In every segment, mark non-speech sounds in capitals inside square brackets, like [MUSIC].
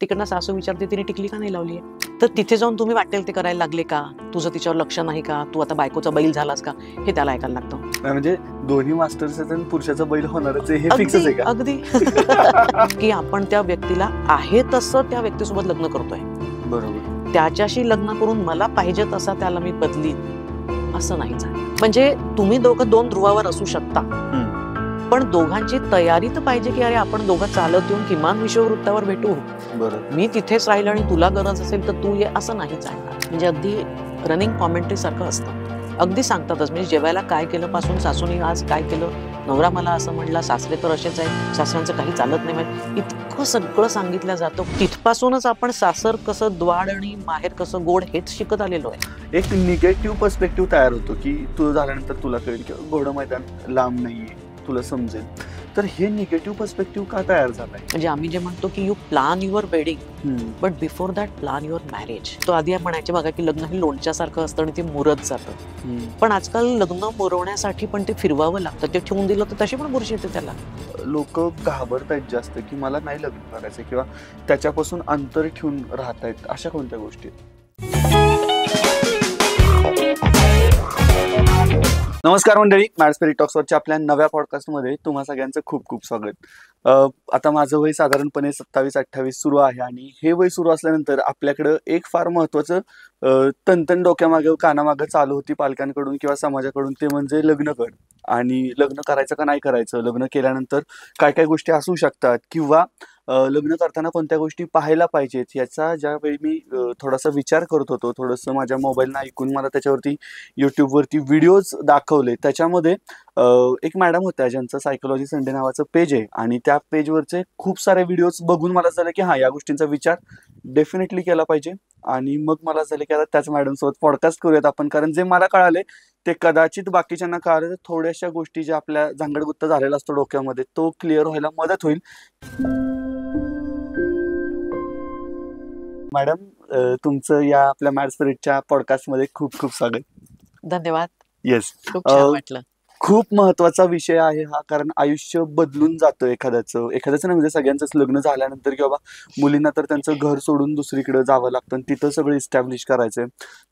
तिकडनं सासू विचारते तिने टिकली का नाही लावली तर तिथे जाऊन तुम्ही वाटेल ते करायला लागले का तुझं तिच्यावर लक्ष नाही का तू आता बायकोचा बैल झालास का हे त्याला ऐकायला लागतं म्हणजे दोन्ही मास्टर पुरुषाचा बैल होणार हे अगदी [LAUGHS] की आपण त्या व्यक्तीला आहे तसं त्या व्यक्तीसोबत लग्न करतोय बरोबर त्याच्याशी लग्न करून मला पाहिजे तसा त्याला मी बदली असं नाही म्हणजे तुम्ही दोघं दोन ध्रुवावर असू शकता पण दोघांची तयारी तर पाहिजे की अरे आपण दोघं चालत येऊन किमान विश्ववृत्तावर भेटू मी तिथेच राहील आणि तुला गरज असेल तर तू ये असं नाही चालणार म्हणजे अगदी रनिंग कॉमेंट्री सारखं असतं अगदी सांगतातच म्हणजे जेवायला काय केलं पासून सासूने आज काय केलं नवरा मला असं म्हणला सासरे तर असेच आहे सासऱ्यांचं काही चालत नाही माहिती इतकं सगळं सांगितलं जातं तिथपासूनच आपण सासर कसं द्वाड आणि माहेर कसं गोड हेच शिकत आलेलो आहे एक निगेटिव्ह पर्स्पेक्टिव्ह तयार होतो की तू झाल्यानंतर तुला कळेल की गोड मैदान लांब नाहीये तुला समजेल तर हे निगेटिव्ह पर्स्पेक्टिव्ह का तयार झाला म्हणजे आम्ही जे म्हणतो की you plan your wedding but before that plan your marriage तो आधी म्हणायचे बघा की लग्न हे लोणच्यासारखं असतं आणि ते मुरत जातं पण आजकाल लग्न मुरवण्यासाठी पण ते फिरवावं लागतं ते ठेवून दिलं तर तशी पण बुरशी येते त्याला लोक घाबरतायत जास्त की मला नाही लग्न करायचं किंवा त्याच्यापासून अंतर ठेवून राहतायत अशा कोणत्या गोष्टी नमस्कार मंडळी मॅडस्पेरी टॉक्सवरच्या आपल्या नव्या पॉडकास्टमध्ये तुम्हा सगळ्यांचं खूप खूप स्वागत आता माझं वय साधारणपणे सत्तावीस अठ्ठावीस सुरू आहे आणि हे वय सुरू असल्यानंतर आपल्याकडं एक फार महत्त्वाचं तंतन डोक्यामागे कानामागं चालू होती पालकांकडून किंवा समाजाकडून ते म्हणजे लग्न कर आणि लग्न करायचं का नाही करायचं लग्न केल्यानंतर काय काय गोष्टी असू शकतात किंवा लग्न करताना कोणत्या गोष्टी पाहायला पाहिजेत याचा ज्यावेळी मी थोडासा विचार करत होतो थोडंसं माझ्या मोबाईलना ऐकून मला त्याच्यावरती यूट्यूबवरती व्हिडिओज दाखवले त्याच्यामध्ये एक मॅडम होत्या ज्यांचं सायकोलॉजी संडे नावाचं पेज आहे आणि त्या पेजवरचे खूप सारे व्हिडिओज बघून मला झालं की हां या गोष्टींचा विचार डेफिनेटली केला पाहिजे आणि मग मला झालं की आता त्याच मॅडमसोबत पॉडकास्ट करूयात आपण कारण जे मला कळाले ते कदाचित बाकीच्यांना कळाले थोड्याशा गोष्टी ज्या आपल्या झांगडगुत्त झालेला असतो डोक्यामध्ये तो क्लिअर व्हायला मदत होईल मॅडम तुमचं या आपल्या मॅड स्पिरिटच्या पॉडकास्टमध्ये खूप खूप स्वागत धन्यवाद येस खूप खूप महत्वाचा विषय आहे हा कारण आयुष्य बदलून जातं एखाद्याचं एखाद्याचं ना म्हणजे सगळ्यांचंच लग्न झाल्यानंतर की बाबा मुलींना तर त्यांचं घर सोडून दुसरीकडे जावं लागतं आणि तिथं सगळं इस्टॅब्लिश करायचंय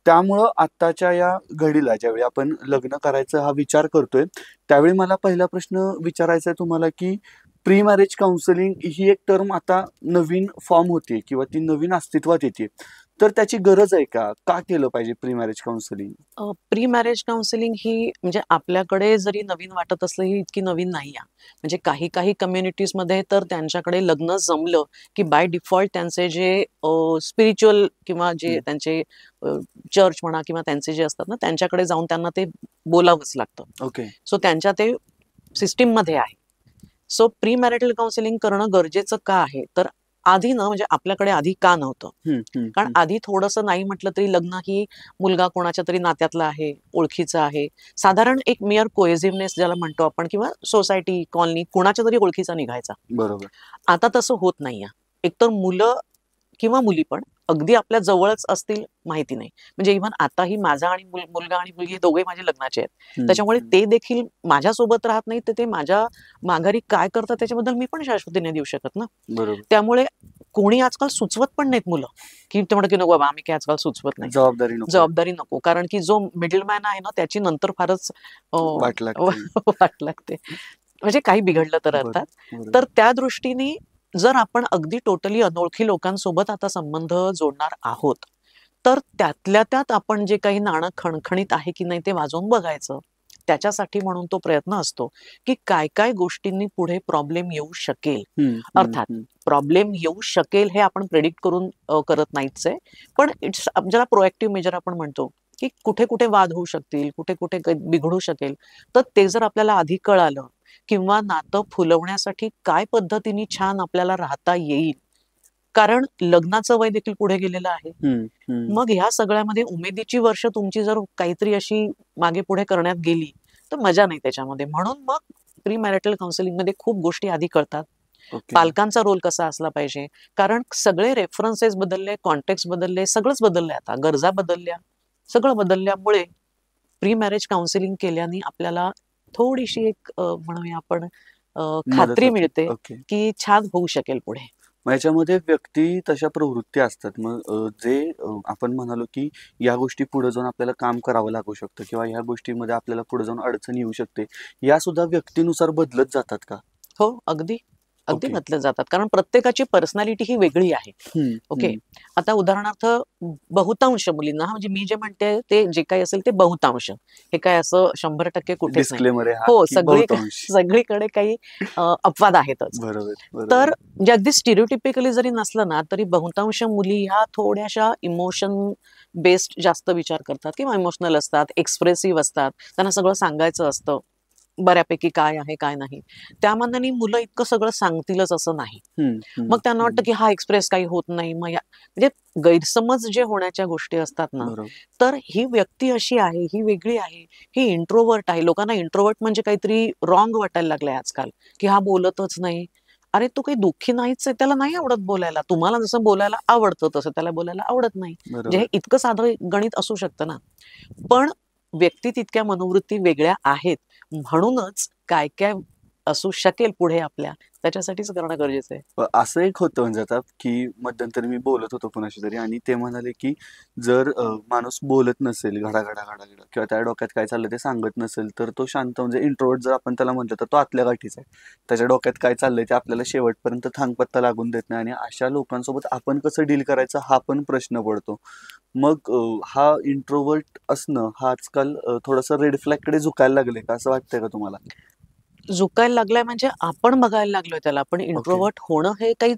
त्यामुळं आत्ताच्या या घडीला ज्यावेळी आपण लग्न करायचं हा विचार करतोय त्यावेळी मला पहिला प्रश्न विचारायचा आहे तुम्हाला की प्री मॅरेज काउन्सिलिंग ही एक टर्म आता नवीन फॉर्म होते किंवा ती नवीन अस्तित्वात येते तर त्याची गरज आहे का का केलं पाहिजे pre marriage counselling pre marriage counselling ही म्हणजे आपल्याकडे जरी नवीन वाटत असलं ही इतकी नवीन नाही म्हणजे काही काही कम्युनिटीज मध्ये तर त्यांच्याकडे लग्न जमलं की बाय डिफॉल्ट त्यांचे जे स्पिरिच्युअल किंवा जे त्यांचे चर्च म्हणा किंवा त्यांचे जे असतात ना त्यांच्याकडे जाऊन त्यांना ते बोलावंच लागतं ओके सो त्यांच्या ते सिस्टीम मध्ये आहे सो प्री मॅरिटल काउन्सिलिंग करणं गरजेचं का आहे तर आधी ना म्हणजे आपल्याकडे आधी का नव्हतं कारण आधी थोडंसं नाही म्हटलं तरी लग्न ही मुलगा कोणाच्या तरी नात्यातला आहे ओळखीचा आहे साधारण एक मेयर कोएझिव्हनेस ज्याला म्हणतो आपण किंवा सोसायटी कॉलनी कोणाच्या तरी ओळखीचा निघायचा बरोबर आता तसं होत नाही एकतर मुलं किंवा मुली पण अगदी आपल्या जवळच असतील माहिती नाही म्हणजे इव्हन आताही माझा आणि मुलगा आणि मुलगी हे दोघे माझे लग्नाचे आहेत त्याच्यामुळे ते देखील माझ्यासोबत राहत नाही तर ते माझ्या माघारी काय करतात त्याच्याबद्दल मी पण शाश्वतीने देऊ शकत ना त्यामुळे कोणी आजकाल सुचवत पण नाहीत मुलं की ते म्हणत की नको बाबा आम्ही काय आजकाल सुचवत नाही जबाबदारी जबाबदारी नको कारण की जो मिडल मॅन आहे ना त्याची नंतर फारच [LAUGHS] वाट लागते म्हणजे काही बिघडलं तर अर्थात तर त्या दृष्टीने जर आपण अगदी टोटली अनोळखी लोकांसोबत आता संबंध जोडणार आहोत तर त्यातल्या त्यात आपण जे काही नाणं खणखणीत आहे की नाही ते वाजवून बघायचं त्याच्यासाठी म्हणून तो प्रयत्न असतो की काय काय गोष्टींनी पुढे प्रॉब्लेम येऊ शकेल अर्थात प्रॉब्लेम येऊ शकेल हे आपण प्रेडिक्ट करून करत नाहीच आहे पण इट्स ज्याला प्रोएक्टिव्ह मेजर आपण म्हणतो की कुठे कुठे वाद होऊ शकतील कुठे कुठे बिघडू शकेल तर ते जर आपल्याला आधी कळालं किंवा नातं फुलवण्यासाठी काय पद्धतीने छान आपल्याला राहता येईल कारण लग्नाचं वय देखील पुढे गेलेलं आहे मग ह्या सगळ्यामध्ये उमेदीची वर्ष तुमची जर काहीतरी अशी मागे पुढे करण्यात गेली तर मजा नाही त्याच्यामध्ये म्हणून मग प्री मॅरिटल काउन्सिलिंग मध्ये खूप गोष्टी आधी कळतात पालकांचा रोल कसा असला पाहिजे कारण सगळे रेफरन्सेस बदलले कॉन्टेक्स बदलले सगळंच बदलले आता गरजा बदलल्या सगळं बदलल्यामुळे प्री मॅरेज काउन्सिलिंग केल्याने आपल्याला थोडीशी एक म्हणूया आपण खात्री मिळते की छान होऊ शकेल पुढे याच्यामध्ये व्यक्ती तशा प्रवृत्ती असतात मग जे आपण म्हणालो की या गोष्टी पुढे जाऊन आपल्याला काम करावं लागू शकतं किंवा या गोष्टीमध्ये आपल्याला पुढे जाऊन अडचण येऊ शकते या सुद्धा व्यक्तीनुसार बदलत जातात का हो अगदी अगदी म्हटलं जातात कारण प्रत्येकाची पर्सनॅलिटी ही वेगळी आहे ओके आता उदाहरणार्थ बहुतांश मुलींना म्हणजे मी जे म्हणते ते जे काही असेल ते बहुतांश हे काय असं शंभर टक्के कुठे हो सगळी [LAUGHS] सगळीकडे काही अपवाद आहेतच तर म्हणजे अगदी स्टिरिओटिपिकली जरी नसलं ना तरी बहुतांश मुली ह्या थोड्याशा इमोशन बेस्ड जास्त विचार करतात किंवा इमोशनल असतात एक्सप्रेसिव्ह असतात त्यांना सगळं सांगायचं असतं बऱ्यापैकी काय आहे काय नाही त्या मानाने मुलं इतकं सगळं सांगतीलच असं नाही मग त्यांना वाटतं की हा एक्सप्रेस काही होत नाही मग म्हणजे गैरसमज जे होण्याच्या गोष्टी असतात ना तर ही व्यक्ती अशी आहे ही वेगळी आहे ही इंट्रोवर्ट आहे लोकांना इंट्रोवर्ट म्हणजे काहीतरी रॉंग वाटायला लागलंय आजकाल की हा बोलतच नाही अरे तू काही दुःखी नाहीच आहे त्याला नाही आवडत बोलायला तुम्हाला जसं बोलायला आवडतं तसं त्याला बोलायला आवडत नाही म्हणजे हे इतकं साधं गणित असू शकतं ना पण व्यक्ती तितक्या मनोवृत्ती वेगळ्या आहेत म्हणूनच काय काय असू शकेल पुढे आपल्या त्याच्यासाठीच करणं गरजेचं आहे असं एक होतं म्हणजे आता की मध्यंतरी मी बोलत होतो कोणाशी तरी आणि ते म्हणाले की जर माणूस बोलत नसेल घडा घडा घडा घडा किंवा त्या डोक्यात काय चाललं ते सांगत नसेल तर तो शांत म्हणजे इंट्रोवर्ट जर आपण त्याला म्हटलं तर तो आतल्या गाठीचा आहे त्याच्या डोक्यात काय चाललंय ते आपल्याला शेवटपर्यंत थांगपत्ता लागून देत नाही आणि अशा लोकांसोबत आपण कसं डील करायचं हा पण प्रश्न पडतो मग हा इंट्रोवर्ट असणं हा आजकाल थोडासा रेड फ्लॅग कडे झुकायला लागले का असं वाटतंय का तुम्हाला झुकायला लागलाय म्हणजे आपण बघायला लागलोय त्याला पण इंट्रोवर्ट होणं हे काही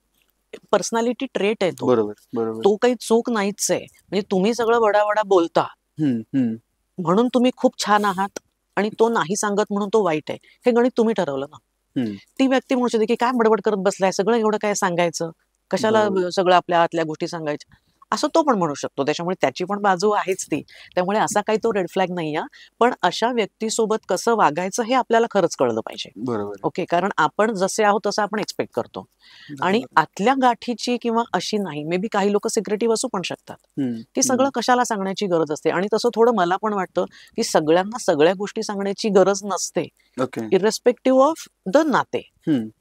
पर्सनॅलिटी ट्रेट आहे तो बरोबर बरोबर तो काही चूक नाहीच आहे म्हणजे तुम्ही सगळं वडा वडा बोलता म्हणून तुम्ही खूप छान आहात आणि तो नाही सांगत म्हणून तो वाईट आहे हे गणित तुम्ही ठरवलं ना ती व्यक्ती म्हणू शकते की काय बडबड करत बसलाय सगळं एवढं काय सांगायचं कशाला सगळं आपल्या आतल्या गोष्टी सांगायच्या असं तो पण म्हणू शकतो त्याच्यामुळे त्याची पण बाजू आहेच ती त्यामुळे असा काही तो रेड फ्लॅग नाही पण अशा व्यक्तीसोबत कसं वागायचं हे आपल्याला खरंच कळलं पाहिजे बरोबर ओके कारण आपण जसे आहोत तसं आपण एक्सपेक्ट करतो आणि आतल्या गाठीची किंवा अशी नाही मे बी काही लोक सिक्रेटिव्ह असू पण शकतात ती सगळं कशाला सांगण्याची गरज असते आणि तसं थोडं मला पण वाटतं की सगळ्यांना सगळ्या गोष्टी सांगण्याची गरज नसते इरेस्पेक्टिव्ह ऑफ द नाते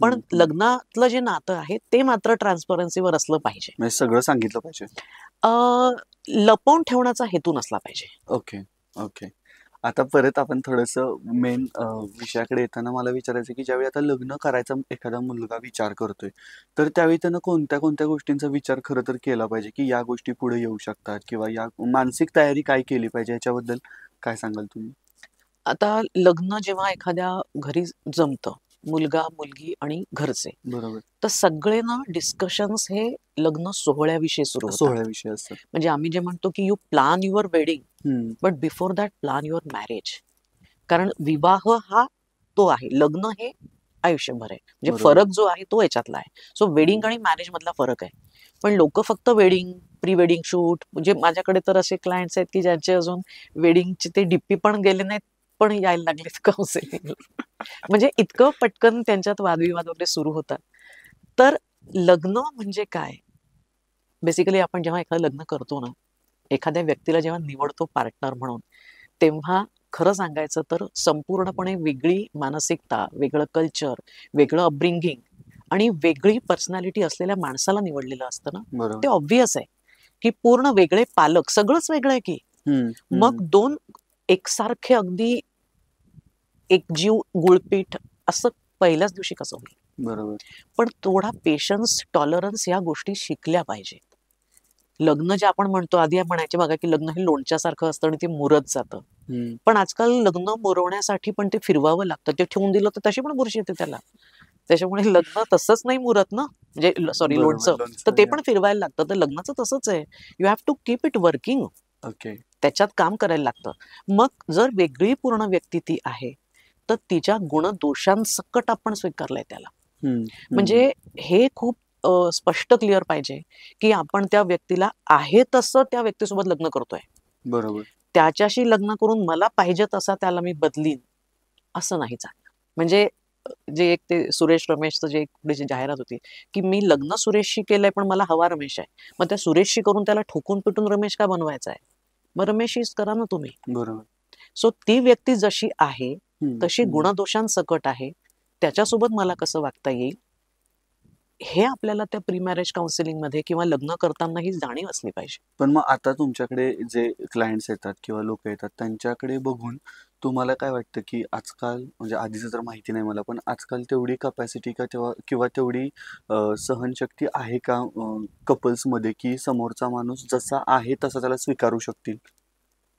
पण लग्नातलं जे नातं आहे ते मात्र ट्रान्सपरन्सीवर असलं पाहिजे म्हणजे सगळं सांगितलं पाहिजे लपवून ठेवण्याचा हेतू नसला पाहिजे ओके ओके आता परत आपण थोडस मेन विषयाकडे येताना मला विचारायचं की ज्यावेळी आता लग्न करायचा एखादा मुलगा विचार करतोय तर त्यावेळी त्यानं कोणत्या कोणत्या गोष्टींचा विचार खरं तर केला पाहिजे की या गोष्टी पुढे येऊ शकतात किंवा या मानसिक तयारी काय केली पाहिजे याच्याबद्दल काय सांगाल तुम्ही आता लग्न जेव्हा एखाद्या घरी जमतं मुलगा मुलगी आणि घरचे बरोबर तर सगळे ना डिस्कशन हे लग्न सोहळ्याविषयी सुरू सोहळ्याविषयी असतात म्हणजे आम्ही जे म्हणतो की you plan your wedding but before that plan your marriage कारण विवाह हा तो आहे लग्न हे आयुष्यभर आहे म्हणजे फरक जो आहे तो याच्यातला आहे सो वेडिंग आणि मॅरेज मधला फरक आहे पण लोक फक्त वेडिंग प्री वेडिंग शूट म्हणजे माझ्याकडे तर असे क्लायंट्स आहेत की ज्यांचे अजून वेडिंगचे ते डीपी पण गेले नाहीत पण यायला लागलेत काउन्सिलिंग [LAUGHS] म्हणजे इतकं पटकन त्यांच्यात वादविवाद वगैरे सुरू होतात तर लग्न म्हणजे काय बेसिकली आपण जेव्हा एखादं लग्न करतो ना एखाद्या व्यक्तीला जेव्हा निवडतो पार्टनर म्हणून तेव्हा खरं सांगायचं तर संपूर्णपणे वेगळी मानसिकता वेगळं कल्चर वेगळं अपब्रिंगिंग आणि वेगळी पर्सनॅलिटी असलेल्या माणसाला निवडलेलं असतं ना ते ऑब्व्हियस आहे की पूर्ण वेगळे पालक सगळंच वेगळं आहे की मग दोन एकसारखे अगदी एक जीव गुळपीठ असं पहिल्याच दिवशी कसं होईल बरोबर पण थोडा पेशन्स टॉलरन्स या गोष्टी शिकल्या पाहिजेत लग्न जे आपण म्हणतो आधी म्हणायचे बघा की लग्न हे लोणच्यासारखं असतं आणि ते मुरत जातं पण आजकाल लग्न मुरवण्यासाठी पण ते फिरवावं लागतं ते ठेवून दिलं तर तशी पण बुरशी येते त्याला त्याच्यामुळे लग्न तसंच नाही मुरत ना म्हणजे सॉरी लोणचं तर ते पण फिरवायला लागतं तर लग्नाचं तसंच आहे you have to keep it working okay त्याच्यात काम करायला लागतं मग जर वेगळी पूर्ण व्यक्ती ती आहे तर तिच्या गुण दोषांसकट आपण स्वीकारलाय त्याला म्हणजे हे खूप स्पष्ट क्लिअर पाहिजे की आपण त्या व्यक्तीला आहे तसं त्या व्यक्तीसोबत लग्न करतोय बरोबर त्याच्याशी लग्न करून मला पाहिजे तसा त्याला मी बदलीन असं नाही चालणार म्हणजे जे एक ते सुरेश रमेश जे पुढे जाहिरात होती की मी लग्न सुरेशशी केलंय पण मला हवा रमेश आहे मग त्या सुरेशशी करून त्याला ठोकून पिटून रमेश का बनवायचा आहे मग रमेशशीच करा ना तुम्ही बरोबर सो ती व्यक्ती जशी आहे तशी गुणदोषांसकट आहे त्याच्यासोबत मला कसं वागता येईल हे आपल्याला त्या प्री मॅरेज काउन्सिलिंग मध्ये किंवा लग्न करताना ही जाणीव असली पाहिजे पण मग आता तुमच्याकडे जे क्लायंट्स येतात किंवा लोक येतात त्यांच्याकडे बघून तुम्हाला काय वाटतं की आजकाल म्हणजे आधीच तर माहिती नाही मला पण आजकाल तेवढी कपॅसिटी का तेव्हा किंवा तेवढी सहनशक्ती आहे का कपल्समध्ये की समोरचा माणूस जसा आहे तसा त्याला स्वीकारू शकतील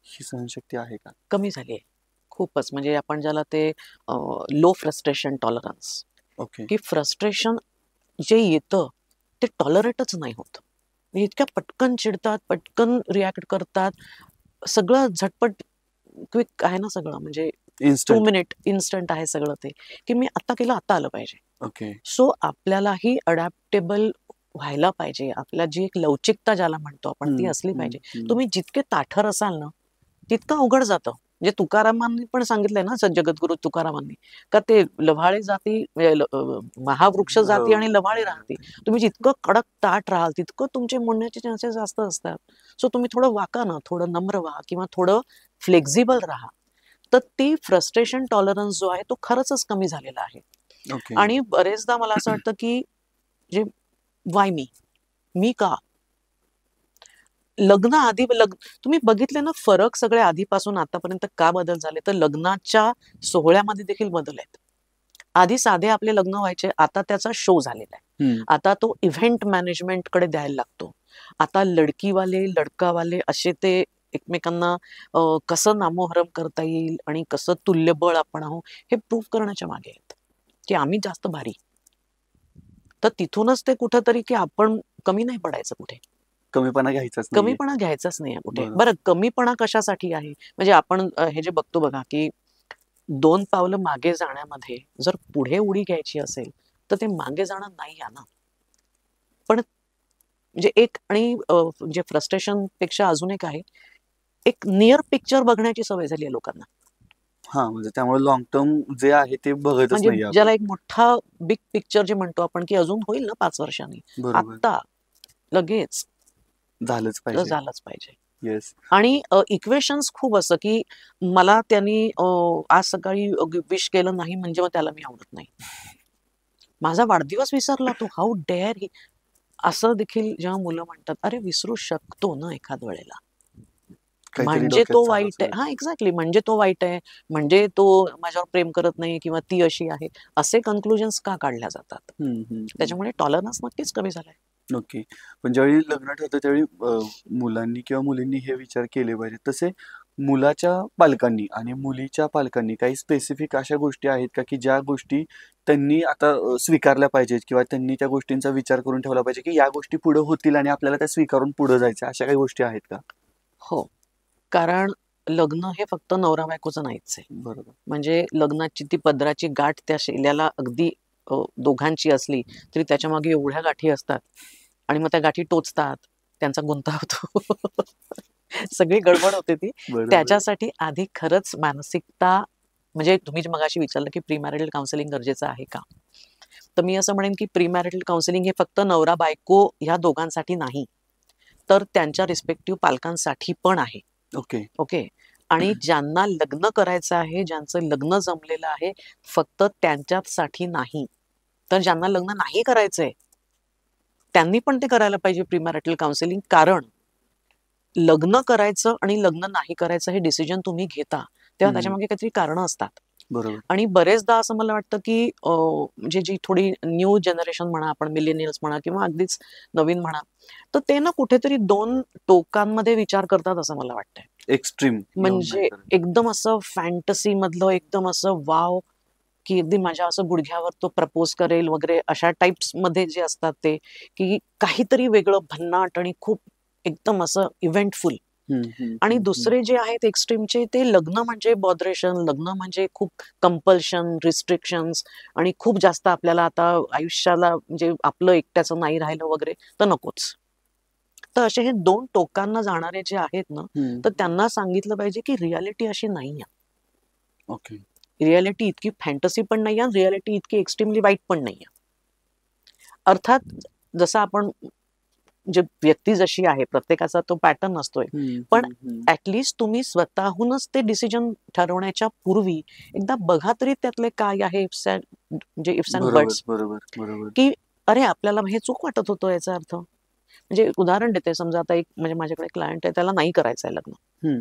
ही सहनशक्ती आहे का कमी झाली आहे खूपच म्हणजे आपण ज्याला ते लो फ्रस्ट्रेशन टॉलरन्स ओके की फ्रस्ट्रेशन जे येतं ते टॉलरेटच नाही होत म्हणजे इतक्या पटकन चिडतात पटकन रिॲक्ट करतात सगळं झटपट क्विक आहे ना सगळं म्हणजे टू मिनिट इन्स्टंट आहे सगळं ते की मी आता केलं आता आलं पाहिजे ओके सो आपल्यालाही अडॅप्टेबल व्हायला पाहिजे आपल्या जी एक लवचिकता ज्याला म्हणतो आपण ती असली पाहिजे तुम्ही जितके ताठर असाल ना तितकं अवघड जातं म्हणजे तुकारामांनी पण सांगितलंय ना जगद्गुरु तुकारामांनी का ते लव्हाळे जाती महावृक्ष हो. जाती आणि लव्हाळे राहते तुम्ही जितकं कडक ताट राहाल तितकं तुमचे म्हणण्याचे चान्सेस जास्त असतात सो तुम्ही थोडं वाका ना थोडं नम्र व्हा किंवा थोडं फ्लेक्झिबल राहा तर ती फ्रस्ट्रेशन टॉलरन्स जो आहे तो खरंच कमी झालेला आहे आणि बरेचदा मला असं वाटतं की जे वाय मी मी का लग्न आधी लग्न तुम्ही बघितले ना फरक सगळे आधीपासून आतापर्यंत का बदल झाले तर लग्नाच्या सोहळ्यामध्ये देखील बदल आहेत आधी साधे आपले लग्न व्हायचे आता त्याचा शो झालेला आहे आता तो इव्हेंट मॅनेजमेंट कडे द्यायला लागतो आता लडकीवाले लडकावाले असे ते एकमेकांना कसं नामोहरम करता येईल आणि कसं तुल्यबळ आपण आहोत हे प्रूव्ह करण्याच्या मागे आहेत की आम्ही जास्त भारी तर तिथूनच ते कुठंतरी की आपण कमी नाही पडायचं कुठे कमीपणा घ्यायचाच कमीपणा घ्यायचाच नाही कुठे बरं कमीपणा कशासाठी आहे म्हणजे आपण हे जे बघतो बघा की दोन पावलं मागे जाण्यामध्ये जर पुढे उडी घ्यायची असेल तर ते मागे जाणार नाही या ना पण म्हणजे एक आणि जे फ्रस्ट्रेशन पेक्षा अजून एक आहे एक नियर पिक्चर बघण्याची सवय झाली आहे लोकांना हा म्हणजे त्यामुळे लॉंग टर्म जे आहे ते बघत म्हणजे ज्याला एक मोठा बिग पिक्चर जे म्हणतो आपण की अजून होईल ना पाच वर्षांनी आता लगेच झालंच पाहिजे झालंच पाहिजे येस आणि इक्वेशन्स खूप असं की मला त्यांनी आज सकाळी विश केलं नाही म्हणजे मग त्याला मी आवडत नाही माझा वाढदिवस विसरला तो हाऊ डेअर ही असं देखील जेव्हा मुलं म्हणतात अरे विसरू शकतो ना एखाद वेळेला म्हणजे तो वाईट आहे हा एक्झॅक्टली म्हणजे तो वाईट आहे म्हणजे तो माझ्यावर प्रेम करत नाही किंवा ती अशी आहे असे कन्क्लुजन्स का काढल्या जातात त्याच्यामुळे टॉलरन्स नक्कीच कमी झालाय ओके पण ज्यावेळी लग्न ठरतं त्यावेळी मुलांनी किंवा मुलींनी हे विचार केले पाहिजे तसे मुलाच्या पालकांनी आणि मुलीच्या पालकांनी काही स्पेसिफिक अशा गोष्टी आहेत का की ज्या गोष्टी त्यांनी आता स्वीकारल्या पाहिजेत किंवा त्यांनी त्या गोष्टींचा विचार करून ठेवला पाहिजे की या गोष्टी पुढे होतील आणि आपल्याला त्या स्वीकारून पुढे जायचं अशा काही गोष्टी आहेत का हो कारण लग्न हे फक्त नवरा बायकोचं नाहीच आहे बरोबर म्हणजे लग्नाची ती पदराची गाठ त्या शैल्याला अगदी दोघांची असली तरी त्याच्या मागे एवढ्या गाठी असतात आणि मग त्या गाठी टोचतात त्यांचा गुंता होतो सगळी गडबड होते ती त्याच्यासाठी आधी खरंच मानसिकता म्हणजे तुम्ही मगाशी विचारलं की प्री मॅरिटल काउन्सिलिंग गरजेचं आहे का तर मी असं म्हणेन की प्री मॅरिटल काउन्सिलिंग हे फक्त नवरा बायको ह्या दोघांसाठी नाही तर त्यांच्या रिस्पेक्टिव्ह पालकांसाठी पण आहे ओके ओके आणि ज्यांना लग्न करायचं आहे ज्यांचं लग्न जमलेलं आहे फक्त त्यांच्यासाठी नाही तर ज्यांना लग्न नाही करायचंय त्यांनी पण ते करायला पाहिजे प्रीमॅरिटल काउन्सिलिंग कारण लग्न करायचं आणि लग्न नाही करायचं हे डिसिजन तुम्ही घेता तेव्हा त्याच्या मागे काहीतरी कारण असतात बरोबर आणि बरेचदा असं मला वाटतं की म्हणजे जी थोडी न्यू जनरेशन म्हणा आपण मिलेनियल्स म्हणा किंवा अगदीच नवीन म्हणा तर ते ना कुठेतरी दोन टोकांमध्ये विचार करतात असं मला वाटतं एक्स्ट्रीम म्हणजे एकदम असं फॅन्टसी मधलं एकदम असं वाव की अगदी माझ्या असं गुडघ्यावर तो प्रपोज करेल वगैरे अशा टाइप्स मध्ये जे असतात ते की काहीतरी वेगळं भन्नाट आणि खूप एकदम असं इव्हेंटफुल आणि दुसरे जे आहेत एक्स्ट्रीमचे ते लग्न म्हणजे बॉदरेशन लग्न म्हणजे खूप कंपल्शन रिस्ट्रिक्शन्स आणि खूप जास्त आपल्याला आता आयुष्याला म्हणजे आपलं एकट्याचं नाही राहिलं वगैरे तर नकोच तर असे हे दोन टोकांना जाणारे जे आहेत ना तर त्यांना सांगितलं पाहिजे की रियालिटी अशी नाही ओके रियालिटी इतकी फॅन्टसी पण नाही आहे रियालिटी इतकी एक्स्ट्रीमली वाईट पण नाही आहे अर्थात जसं आपण जे व्यक्ती जशी आहे प्रत्येकाचा तो पॅटर्न असतोय पण ऍटलिस्ट तुम्ही स्वतःहूनच ते डिसिजन ठरवण्याच्या पूर्वी एकदा बघा तरी त्यातले काय आहे इफ्स म्हणजे इफ्स अँड बरोबर की अरे आपल्याला हे चूक वाटत होतो याचा अर्थ म्हणजे उदाहरण देते समजा आता एक म्हणजे माझ्याकडे क्लायंट आहे त्याला नाही करायचं आहे लग्न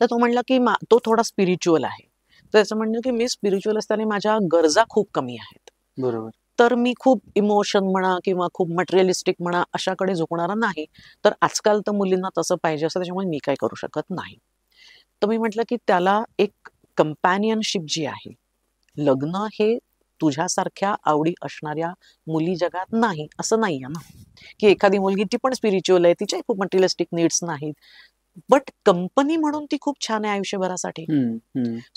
तर तो म्हणला की तो थोडा स्पिरिच्युअल आहे तर त्याचं म्हणणं की मी स्पिरिच्युअल असताना माझ्या गरजा खूप कमी आहेत बरोबर तर मी खूप इमोशन म्हणा किंवा खूप मटेरियलिस्टिक म्हणा अशाकडे झुकणारा नाही तर आजकाल तर मुलींना तसं पाहिजे असं त्याच्यामुळे मी काय करू शकत नाही तर मी म्हटलं की त्याला एक कंपॅनियनशिप जी आहे लग्न हे तुझ्यासारख्या आवडी असणाऱ्या मुली जगात नाही असं नाही ना की एखादी मुलगी ती पण स्पिरिच्युअल आहे तिच्या खूप मटेरियलिस्टिक नीड्स नाहीत बट कंपनी म्हणून ती खूप छान आहे आयुष्यभरासाठी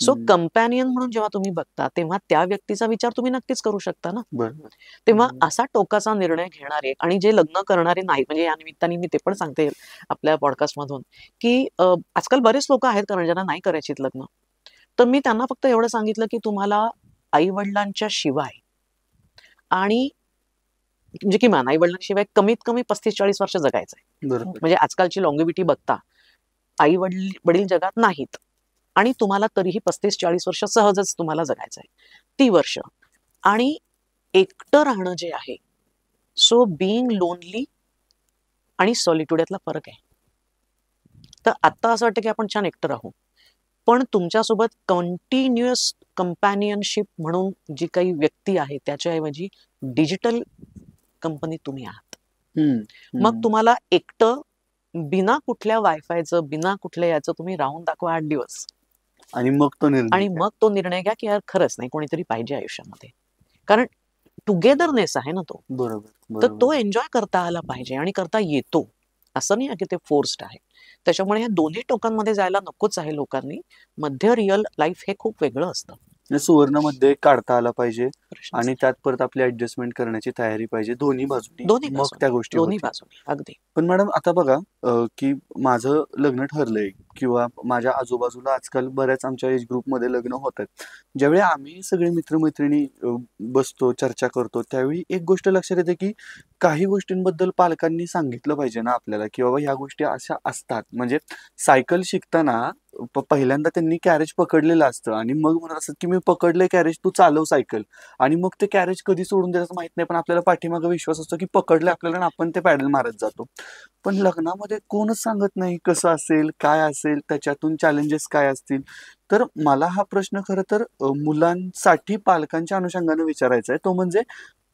सो कंपॅनियन म्हणून जेव्हा तुम्ही बघता तेव्हा त्या व्यक्तीचा विचार तुम्ही नक्कीच करू शकता ना तेव्हा असा टोकाचा निर्णय घेणारे आणि जे लग्न करणारे नाही म्हणजे या निमित्ताने मी ते पण सांगते आपल्या पॉडकास्ट मधून की आजकाल बरेच लोक आहेत कारण ज्यांना नाही करायची लग्न तर मी त्यांना फक्त एवढं सांगितलं की तुम्हाला आई वडिलांच्या शिवाय आणि म्हणजे किमान आई वडिलांशिवाय कमीत कमी पस्तीस चाळीस वर्ष जगायचंय म्हणजे आजकालची लॉंगिबिटी बघता आई वडील वडील जगात नाहीत आणि तुम्हाला तरीही पस्तीस चाळीस वर्ष सहजच तुम्हाला जगायचं आहे ती वर्ष आणि एकटं राहणं जे आहे सो बीइंग लोनली आणि सॉलिट्यूड यातला फरक आहे तर आता असं वाटतं की आपण छान एकटं राहू पण तुमच्यासोबत कंटिन्युअस कंपॅनियनशिप म्हणून जी काही व्यक्ती आहे त्याच्याऐवजी डिजिटल कंपनी तुम्ही आहात मग तुम्हाला एकटं बिना कुठल्या वायफायचं बिना कुठल्या याचं तुम्ही राहून दाखवा आठ दिवस आणि मग तो निर्णय आणि मग तो निर्णय घ्या की यार खरंच नाही कोणीतरी पाहिजे आयुष्यामध्ये कारण टुगेदरनेस आहे ना तो बरोबर तर तो एन्जॉय करता आला पाहिजे आणि करता येतो असं नाही की ते फोर्स्ड आहे त्याच्यामुळे ह्या दोन्ही टोकांमध्ये जायला नकोच आहे लोकांनी मध्य रिअल लाईफ हे खूप वेगळं असतं म्हणजे सुवर्ण मध्ये काढता आला पाहिजे आणि त्यात परत आपली ऍडजस्टमेंट करण्याची तयारी पाहिजे दोन्ही बाजूनी दोन्ही मग त्या गोष्टी दोन्ही बाजूनी अगदी पण मॅडम आता बघा की माझं लग्न ठरलंय किंवा माझ्या आजूबाजूला आजकाल बऱ्याच आमच्या एज ग्रुपमध्ये लग्न होत आहेत ज्यावेळी आम्ही सगळे मित्रमैत्रिणी बसतो चर्चा करतो त्यावेळी एक गोष्ट लक्षात येते की काही गोष्टींबद्दल पालकांनी सांगितलं पाहिजे ना आपल्याला की बाबा ह्या गोष्टी अशा असतात म्हणजे सायकल शिकताना पहिल्यांदा त्यांनी कॅरेज पकडलेलं असतं आणि मग म्हणत असत की मी पकडले कॅरेज तू चालव सायकल आणि मग ते कॅरेज कधी सोडून देतात माहित नाही पण आपल्याला पाठीमागे विश्वास असतो की पकडले आपल्याला आपण ते पॅडल मारत जातो पण लग्नामध्ये कोणच सांगत नाही कसं असेल काय असेल असेल त्याच्यातून चॅलेंजेस काय असतील तर मला हा प्रश्न खरं तर मुलांसाठी पालकांच्या अनुषंगाने विचारायचा आहे तो म्हणजे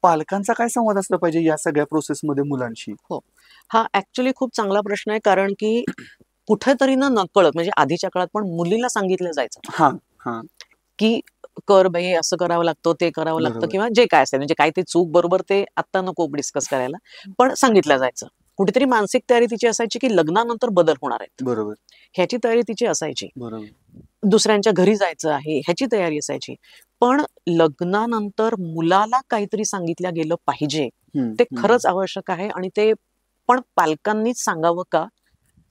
पालकांचा काय संवाद असला पाहिजे या सगळ्या प्रोसेसमध्ये मुलांशी हो हा ऍक्च्युली खूप चांगला प्रश्न आहे कारण की कुठेतरी ना नकळत म्हणजे आधीच्या काळात पण मुलीला सांगितलं जायचं हा हा की कर बाई असं करावं लागतं ते करावं लागतं किंवा जे काय असेल म्हणजे काय ते चूक बरोबर ते आता नको डिस्कस करायला पण सांगितलं जायचं कुठेतरी मानसिक तयारी तिची असायची की लग्नानंतर बदल होणार आहे बरोबर ह्याची तयारी तिची असायची बरोबर दुसऱ्यांच्या घरी जायचं आहे ह्याची तयारी असायची पण लग्नानंतर मुलाला काहीतरी सांगितलं गेलं पाहिजे ते खरंच आवश्यक आहे आणि ते पण पालकांनीच सांगावं का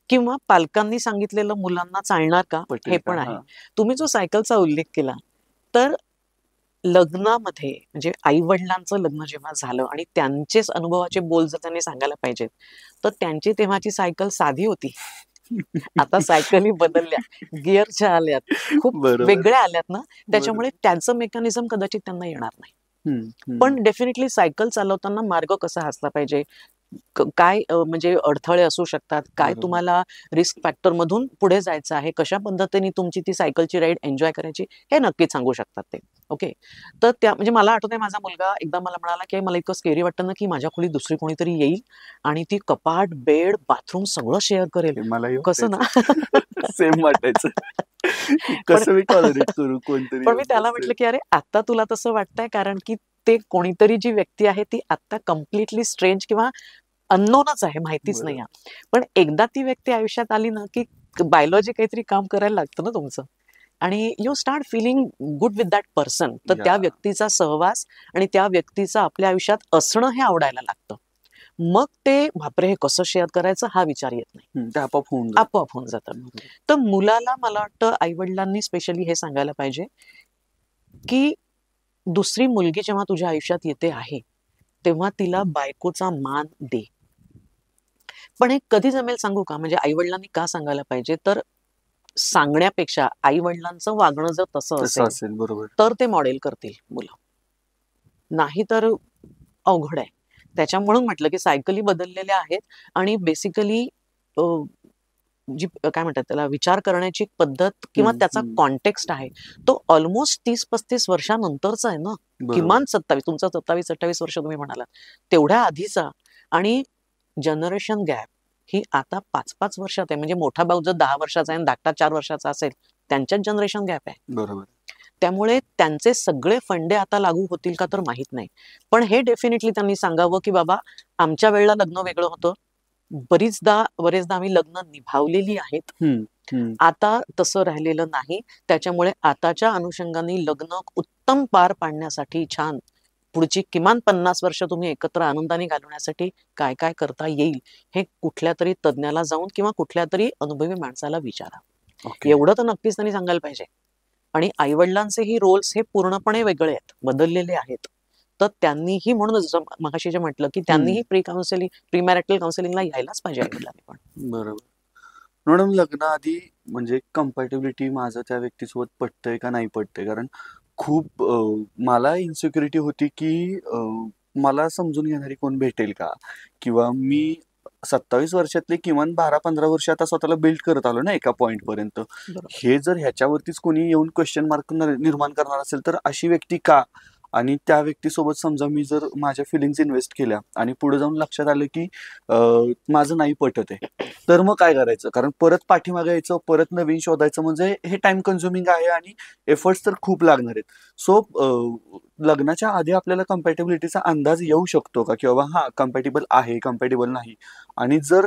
किंवा पालकांनी सांगितलेलं मुलांना चालणार का हे पण आहे तुम्ही जो सायकलचा उल्लेख केला तर लग्नामध्ये म्हणजे आई वडिलांचं लग्न जेव्हा झालं आणि त्यांचेच अनुभवाचे बोल जर त्यांनी सांगायला पाहिजेत तर त्यांची तेव्हाची सायकल साधी होती आता सायकली बदलल्या गिअरच्या आल्यात खूप वेगळ्या आल्यात ना त्याच्यामुळे त्यांचं मेकॅनिझम कदाचित त्यांना येणार नाही पण डेफिनेटली सायकल चालवताना मार्ग कसा असला पाहिजे काय म्हणजे अडथळे असू शकतात काय तुम्हाला रिस्क फॅक्टर मधून पुढे जायचं आहे कशा पद्धतीने तुमची ती सायकलची राईड एन्जॉय करायची हे नक्कीच सांगू शकतात ते ओके तर त्या म्हणजे मला आठवतंय माझा मुलगा एकदा मला म्हणाला की मला इतकं स्केरी वाटतं ना की माझ्या खोली दुसरी कोणीतरी येईल आणि ती कपाट बेड बाथरूम सगळं शेअर करेल मला कसं ना सेम [LAUGHS] वाटायचं [LAUGHS] कसं करू पण मी त्याला म्हटलं की अरे आता तुला तसं वाटतंय कारण की ते कोणीतरी जी व्यक्ती आहे ती आता कम्प्लिटली स्ट्रेंज किंवा अननोनच आहे माहितीच नाही पण एकदा ती व्यक्ती आयुष्यात आली ना की बायोलॉजी काहीतरी काम करायला लागतं ना तुमचं आणि you start feeling good with that person तर त्या व्यक्तीचा सहवास आणि त्या व्यक्तीचं आपल्या आयुष्यात असणं हे आवडायला लागतं मग ते बापरे हे कसं शेअर करायचं हा विचार येत नाही आपोआप होऊन आपोआप होऊन जातं तर मुलाला मला वाटतं आई वडिलांनी स्पेशली हे सांगायला पाहिजे की दुसरी मुलगी जेव्हा तुझ्या आयुष्यात येते आहे तेव्हा तिला बायकोचा मान दे पण हे कधी जमेल सांगू का म्हणजे आई वडिलांनी का सांगायला पाहिजे तर सांगण्यापेक्षा आई वडिलांचं वागणं जर तसं असेल बरोबर तर ते मॉडेल करतील मुलं नाही तर अवघड आहे म्हणून म्हटलं की सायकली बदललेल्या आहेत आणि बेसिकली जी काय म्हणतात त्याला विचार करण्याची पद्धत किंवा त्याचा कॉन्टेक्स्ट आहे तो ऑलमोस्ट तीस पस्तीस वर्षानंतरचा आहे ना किमान सत्तावीस तुमचा सत्तावीस अठ्ठावीस वर्ष तुम्ही म्हणालात तेवढ्या आधीचा आणि जनरेशन गॅप ही आता पाच पाच वर्षात आहे म्हणजे मोठा भाऊ जर दहा वर्षाचा आहे धाकटा चार वर्षाचा असेल त्यांच्याच जनरेशन गॅप आहे बरोबर त्यामुळे त्यांचे सगळे फंडे आता लागू होतील का तर माहीत नाही पण हे डेफिनेटली त्यांनी सांगावं की बाबा आमच्या वेळेला लग्न वेगळं होतं बरीचदा बरेचदा आम्ही लग्न निभावलेली आहेत आता तसं राहिलेलं नाही त्याच्यामुळे आताच्या अनुषंगाने लग्न उत्तम पार पाडण्यासाठी छान पुढची किमान पन्नास वर्ष तुम्ही एकत्र आनंदाने घालवण्यासाठी काय काय करता येईल हे कुठल्या तरी तज्ञाला जाऊन किंवा कुठल्या तरी अनुभवी माणसाला विचारा एवढं तर नक्कीच त्यांनी सांगायला पाहिजे आणि आईवडिलांचेही रोल्स हे पूर्णपणे वेगळे आहेत बदललेले आहेत तर त्यांनीही म्हणून जसं जे म्हटलं की त्यांनीही प्री काउन्सिलिंग प्री मॅरिटल काउन्सिलिंगला यायलाच पाहिजे वडिलांनी पण बरोबर मॅडम लग्नाआधी म्हणजे कम्फर्टेबिलिटी माझं त्या व्यक्तीसोबत पटतंय का नाही पटतंय कारण खूप मला इन्सिक्युरिटी होती की मला समजून घेणारी कोण भेटेल का किंवा मी सत्तावीस वर्षातले किमान बारा पंधरा वर्ष आता स्वतःला बिल्ड करत आलो ना एका पॉइंट पर्यंत हे जर ह्याच्यावरतीच कोणी येऊन क्वेश्चन मार्क निर्माण करणार असेल तर अशी व्यक्ती का आणि त्या व्यक्तीसोबत समजा मी जर माझ्या फिलिंग्स इन्व्हेस्ट केल्या आणि पुढे जाऊन लक्षात आलं की माझं नाही पटत आहे तर मग काय करायचं कारण परत पाठीमागे यायचं परत नवीन शोधायचं म्हणजे हे टाइम कन्झ्युमिंग आहे आणि एफर्ट्स तर खूप लागणार आहेत सो लग्नाच्या आधी आपल्याला कम्पॅटेबिलिटीचा अंदाज येऊ शकतो का की बाबा हा कम्पॅटेबल आहे कम्पॅटेबल नाही आणि जर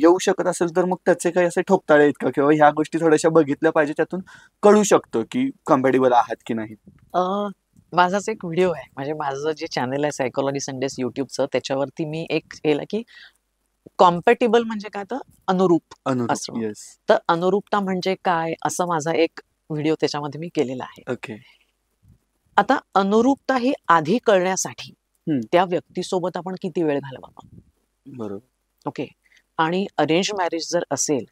येऊ शकत असेल तर मग त्याचे काही असे ठोकताळे आहेत का किंवा ह्या गोष्टी थोड्याशा बघितल्या पाहिजे त्यातून कळू शकतं की कम्पॅटेबल आहात की नाही माझाच एक व्हिडिओ आहे म्हणजे माझं जे चॅनल आहे सायकोलॉजी संडेस युट्यूबचं त्याच्यावरती मी एक केलं की कॉम्पॅटेबल म्हणजे काय तर अनुरूप असं तर अनुरूपता म्हणजे काय असं माझा एक व्हिडिओ त्याच्यामध्ये मी केलेला आहे ओके आता अनुरूपता ही आधी कळण्यासाठी त्या व्यक्तीसोबत आपण किती वेळ घालवा बरोबर ओके आणि अरेंज मॅरेज जर असेल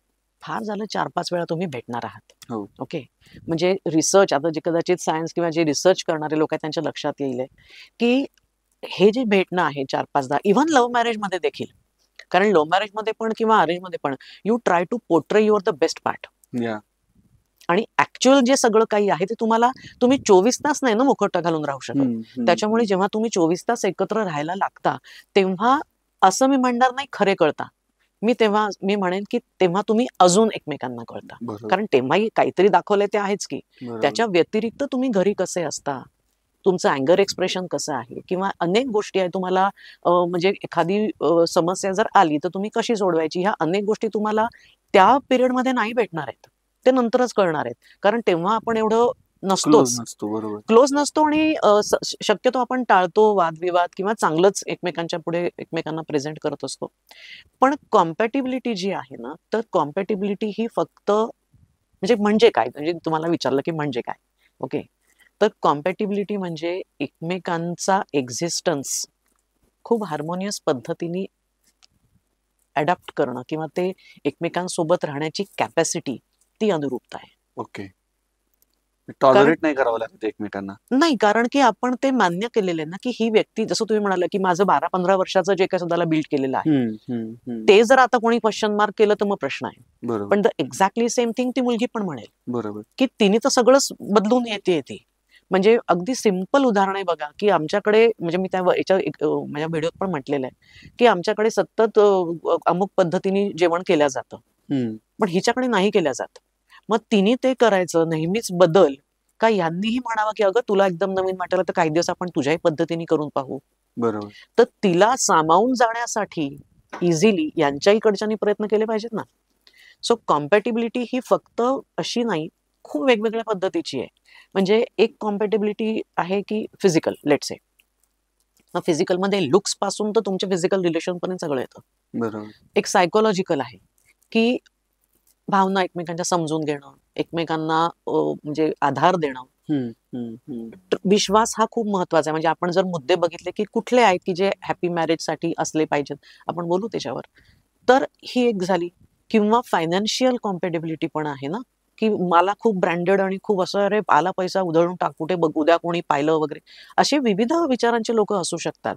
फार झालं चार पाच वेळा तुम्ही भेटणार आहात हो. ओके म्हणजे रिसर्च आता जे कदाचित सायन्स किंवा जे रिसर्च करणारे लोक आहेत त्यांच्या लक्षात येईल की हे जे भेटणं आहे चार पाचदा इव्हन लव्ह मध्ये देखील कारण लव्ह मध्ये पण किंवा मध्ये पण you try to portray your the best part आणि ऍक्च्युअल जे सगळं काही आहे ते तुम्हाला तुम्ही चोवीस तास नाही ना मुखवटा घालून राहू शकत त्याच्यामुळे जेव्हा तुम्ही चोवीस तास एकत्र राहायला लागता तेव्हा असं मी म्हणणार नाही खरे कळता मी तेव्हा मी म्हणेन की तेव्हा तुम्ही अजून एकमेकांना कळता कारण तेव्हाही काहीतरी दाखवले ते आहेच की त्याच्या व्यतिरिक्त तुम्ही घरी कसे असता तुमचं अँगर एक्सप्रेशन कसं आहे किंवा अनेक गोष्टी आहे तुम्हाला म्हणजे एखादी समस्या जर आली तर तुम्ही कशी सोडवायची ह्या अनेक गोष्टी तुम्हाला त्या पिरियडमध्ये नाही भेटणार आहेत ते नंतरच कळणार आहेत कारण तेव्हा आपण एवढं नसतोच क्लोज नसतो आणि शक्यतो आपण टाळतो वादविवाद किंवा चांगलंच एकमेकांच्या पुढे एकमेकांना प्रेझेंट करत असतो पण कॉम्पॅटिबिलिटी जी आहे ना तर कॉम्पॅटिबिलिटी ही फक्त म्हणजे म्हणजे काय म्हणजे तुम्हाला विचारलं की म्हणजे काय ओके तर कॉम्पॅटिबिलिटी म्हणजे एकमेकांचा एक्झिस्टन्स खूप हार्मोनियस पद्धतीने अडॅप्ट करणं किंवा ते एकमेकांसोबत राहण्याची कॅपॅसिटी ती अनुरूपता आहे ओके okay. टॉलरेट नाही करावं लागतं एकमेकांना नाही कारण की आपण ते मान्य केलेलं आहे ना की ही व्यक्ती जसं तुम्ही म्हणाल की माझं बारा पंधरा वर्षाचं जे काही स्वतःला बिल्ड केलेलं आहे ते जर आता कोणी क्वेश्चन मार्क केलं तर मग प्रश्न आहे पण द एक्झॅक्टली सेम थिंग ती मुलगी पण म्हणेल बरोबर की तिने तर सगळंच बदलून येते येते म्हणजे अगदी सिम्पल उदाहरण आहे बघा की आमच्याकडे म्हणजे मी त्याच्या माझ्या व्हिडिओत पण म्हटलेलं आहे की आमच्याकडे सतत अमुक पद्धतीने जेवण केलं जातं पण हिच्याकडे नाही केलं जात मग तिने ते करायचं नेहमीच बदल का यांनीही म्हणावं की अगं तुला एकदम नवीन वाटायला तर काही दिवस आपण तुझ्याही पद्धतीने करून पाहू बरोबर तर तिला सामावून जाण्यासाठी इझिली यांच्याही कडच्यानी प्रयत्न केले पाहिजेत ना सो कॉम्पॅटिबिलिटी ही फक्त अशी नाही खूप वेगवेगळ्या पद्धतीची आहे म्हणजे एक कॉम्पॅटिबिलिटी आहे की फिजिकल लेट्स से फिजिकल मध्ये लुक्स पासून तर तुमच्या फिजिकल रिलेशन पर्यंत सगळं येतं बरोबर एक सायकोलॉजिकल आहे की भावना एकमेकांच्या समजून घेणं एकमेकांना म्हणजे आधार देणं विश्वास हा खूप महत्वाचा आहे म्हणजे आपण जर मुद्दे बघितले की कुठले आहेत की जे हॅपी मॅरेज साठी असले पाहिजेत आपण बोलू त्याच्यावर तर ही एक झाली किंवा फायनान्शियल कॉम्पेटेबिलिटी पण आहे ना की मला खूप ब्रँडेड आणि खूप असं अरे आला पैसा उधळून ते बघू द्या कोणी पाहिलं वगैरे असे विविध विचारांचे लोक असू शकतात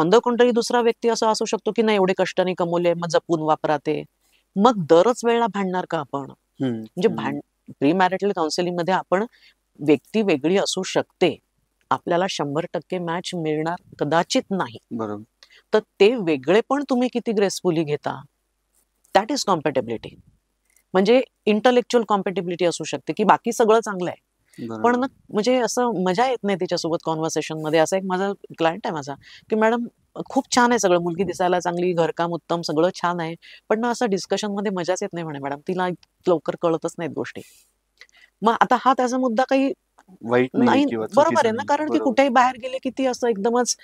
ऑन द कंट्री दुसरा व्यक्ती असा असू शकतो की नाही एवढे कष्टाने कमवले मग जपून वापराते मग दरच वेळेला भांडणार का आपण म्हणजे प्री मॅरिटल काउन्सिलिंग मध्ये आपण व्यक्ती वेगळी असू शकते आपल्याला शंभर टक्के मॅच मिळणार कदाचित नाही तर ते वेगळे पण तुम्ही किती ग्रेसफुली घेता दॅट इज कॉम्पॅटेबिलिटी म्हणजे इंटलेक्च्युअल कॉम्पॅटेबिलिटी असू शकते की बाकी सगळं चांगलं आहे पण म्हणजे असं मजा येत नाही तिच्यासोबत कॉन्व्हर्सेशन मध्ये असा एक माझा क्लायंट आहे माझा की मॅडम खूप छान आहे सगळं मुलगी दिसायला चांगली घरकाम उत्तम सगळं छान आहे पण ना असं डिस्कशन मध्ये मजाच येत नाही म्हणे मॅडम तिला लवकर कळतच नाहीत गोष्टी मग आता हा त्याचा मुद्दा काही वाईट नाही बरोबर आहे ना कारण की कुठेही बाहेर गेले की ती असं एकदमच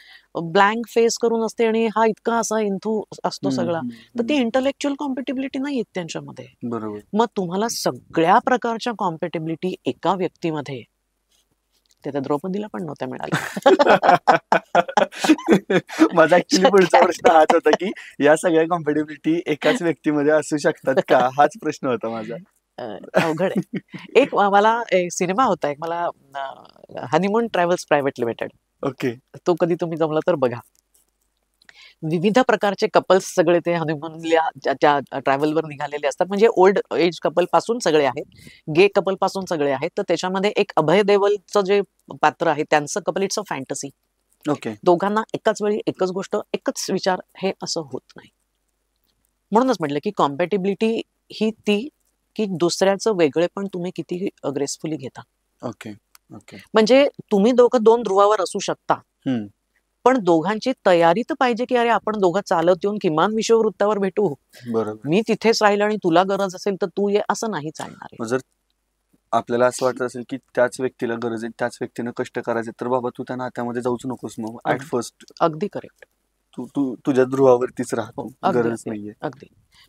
ब्लँक फेस करून असते आणि हा इतका असा इंथू असतो सगळा तर ती इंटलेक्च्युअल कॉम्पिटेबिलिटी नाही त्यांच्यामध्ये मग तुम्हाला सगळ्या प्रकारच्या कॉम्पिटेबिलिटी एका व्यक्तीमध्ये ते द्रौपदीला पण नव्हत्या मिळाल्या [LAUGHS] माझा ऍक्च्युली [LAUGHS] पुढचा प्रश्न हाच होता की या सगळ्या कॉम्पिटेबिलिटी एकाच व्यक्तीमध्ये असू शकतात का हाच प्रश्न होता माझा अवघड एक मला सिनेमा होता एक मला honeymoon travels private limited okay तो कधी तुम्ही जमला तर बघा विविध प्रकारचे कपल्स सगळे ते हनीमूनला ज्या ट्रॅव्हलवर निघालेले असतात म्हणजे ओल्ड एज कपल पासून सगळे आहेत गे कपल पासून सगळे आहेत तर त्याच्यामध्ये एक अभय देवलचं जे पात्र आहे त्यांचं couple it's a fantasy okay दोघांना एकाच वेळी एकच गोष्ट एकच विचार हे असं होत नाही म्हणूनच म्हटलं की कॉम्पॅटिबिलिटी ही ती की दुसऱ्याचं वेगळे पण तुम्ही किती ग्रेसफुली घेता ओके ओके म्हणजे तुम्ही दोघं दोन ध्रुवावर असू शकता पण दोघांची तयारी तर पाहिजे की अरे आपण दोघं चालत येऊन किमान विश्ववृत्तावर भेटू बरोबर मी तिथेच राहील आणि तुला गरज असेल तर तू ये असं नाही चालणार जर आपल्याला असं वाटत असेल की त्याच व्यक्तीला गरज आहे त्याच व्यक्तीनं कष्ट करायचे तर बाबा तू त्या नात्यामध्ये जाऊच नकोस मग ऍट फर्स्ट अगदी करेक्ट तू तू तुझ्या ध्रुवावरतीच राहतो हो, गरज नाहीये अगदी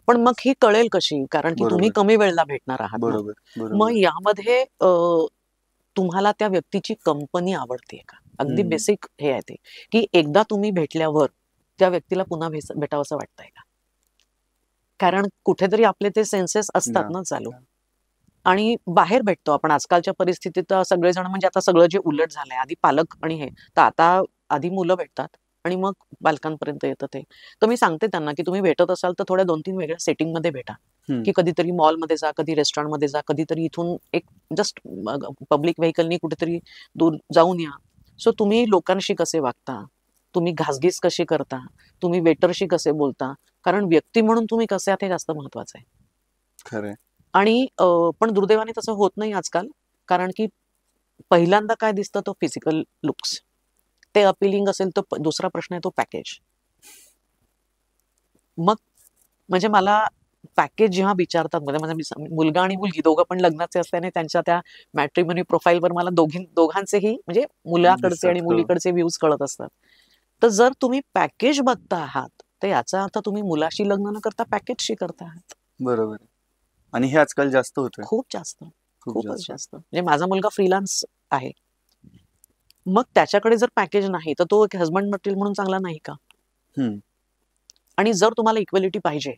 पण मग ही कळेल कशी कारण की तुम्ही कमी वेळेला भेटणार आहात बरोबर मग यामध्ये तुम्हाला त्या व्यक्तीची कंपनी आवडते का अगदी बेसिक हे आहे ते की एकदा तुम्ही भेटल्यावर त्या व्यक्तीला पुन्हा भेटावं असं वाटतंय का कारण कुठेतरी आपले ते सेन्सेस असतात ना चालू आणि बाहेर भेटतो आपण आजकालच्या परिस्थितीत सगळेजण म्हणजे आता सगळं जे उलट झालंय आधी पालक आणि हे तर आता आधी मुलं भेटतात आणि मग बालकांपर्यंत येतं ते तर मी सांगते त्यांना की तुम्ही भेटत असाल तर थोड्या दोन तीन वेगळ्या सेटिंग मध्ये भेटा की कधीतरी मॉल मध्ये जा कधी रेस्टॉरंट मध्ये जा कधीतरी इथून एक जस्ट पब्लिक व्हेकलनी कुठेतरी दूर जाऊन या सो तुम्ही लोकांशी कसे वागता तुम्ही घासगीस कशी करता तुम्ही वेटरशी कसे बोलता कारण व्यक्ती म्हणून तुम्ही कसे आहात हे जास्त महत्वाचं आहे खरे आणि पण दुर्दैवाने तसं होत नाही आजकाल कारण की पहिल्यांदा काय दिसतं तो फिजिकल लुक्स ते अपिलिंग असेल तर दुसरा प्रश्न आहे तो पॅकेज मग म्हणजे मला पॅकेज जेव्हा विचारतात म्हणजे, म्हणजे मुलगा आणि मुलगी दोघं पण लग्नाचे असल्याने त्यांच्या त्या मॅट्रिमनी प्रोफाईलवर मला दोघी दोघांचेही म्हणजे मुलाकडचे आणि मुलीकडचे व्ह्यूज कळत असतात तर जर तुम्ही पॅकेज बघता आहात तर याचा अर्थ तुम्ही मुलाशी लग्न न करता पॅकेजशी करता आहात बरोबर आणि हे आजकाल जास्त होत खूप जास्त खूपच जास्त म्हणजे माझा मुलगा फ्रीलान्स आहे मग त्याच्याकडे जर पॅकेज नाही तर तो एक हजबंड मटेरियल म्हणून चांगला नाही का आणि जर तुम्हाला इक्वेलिटी पाहिजे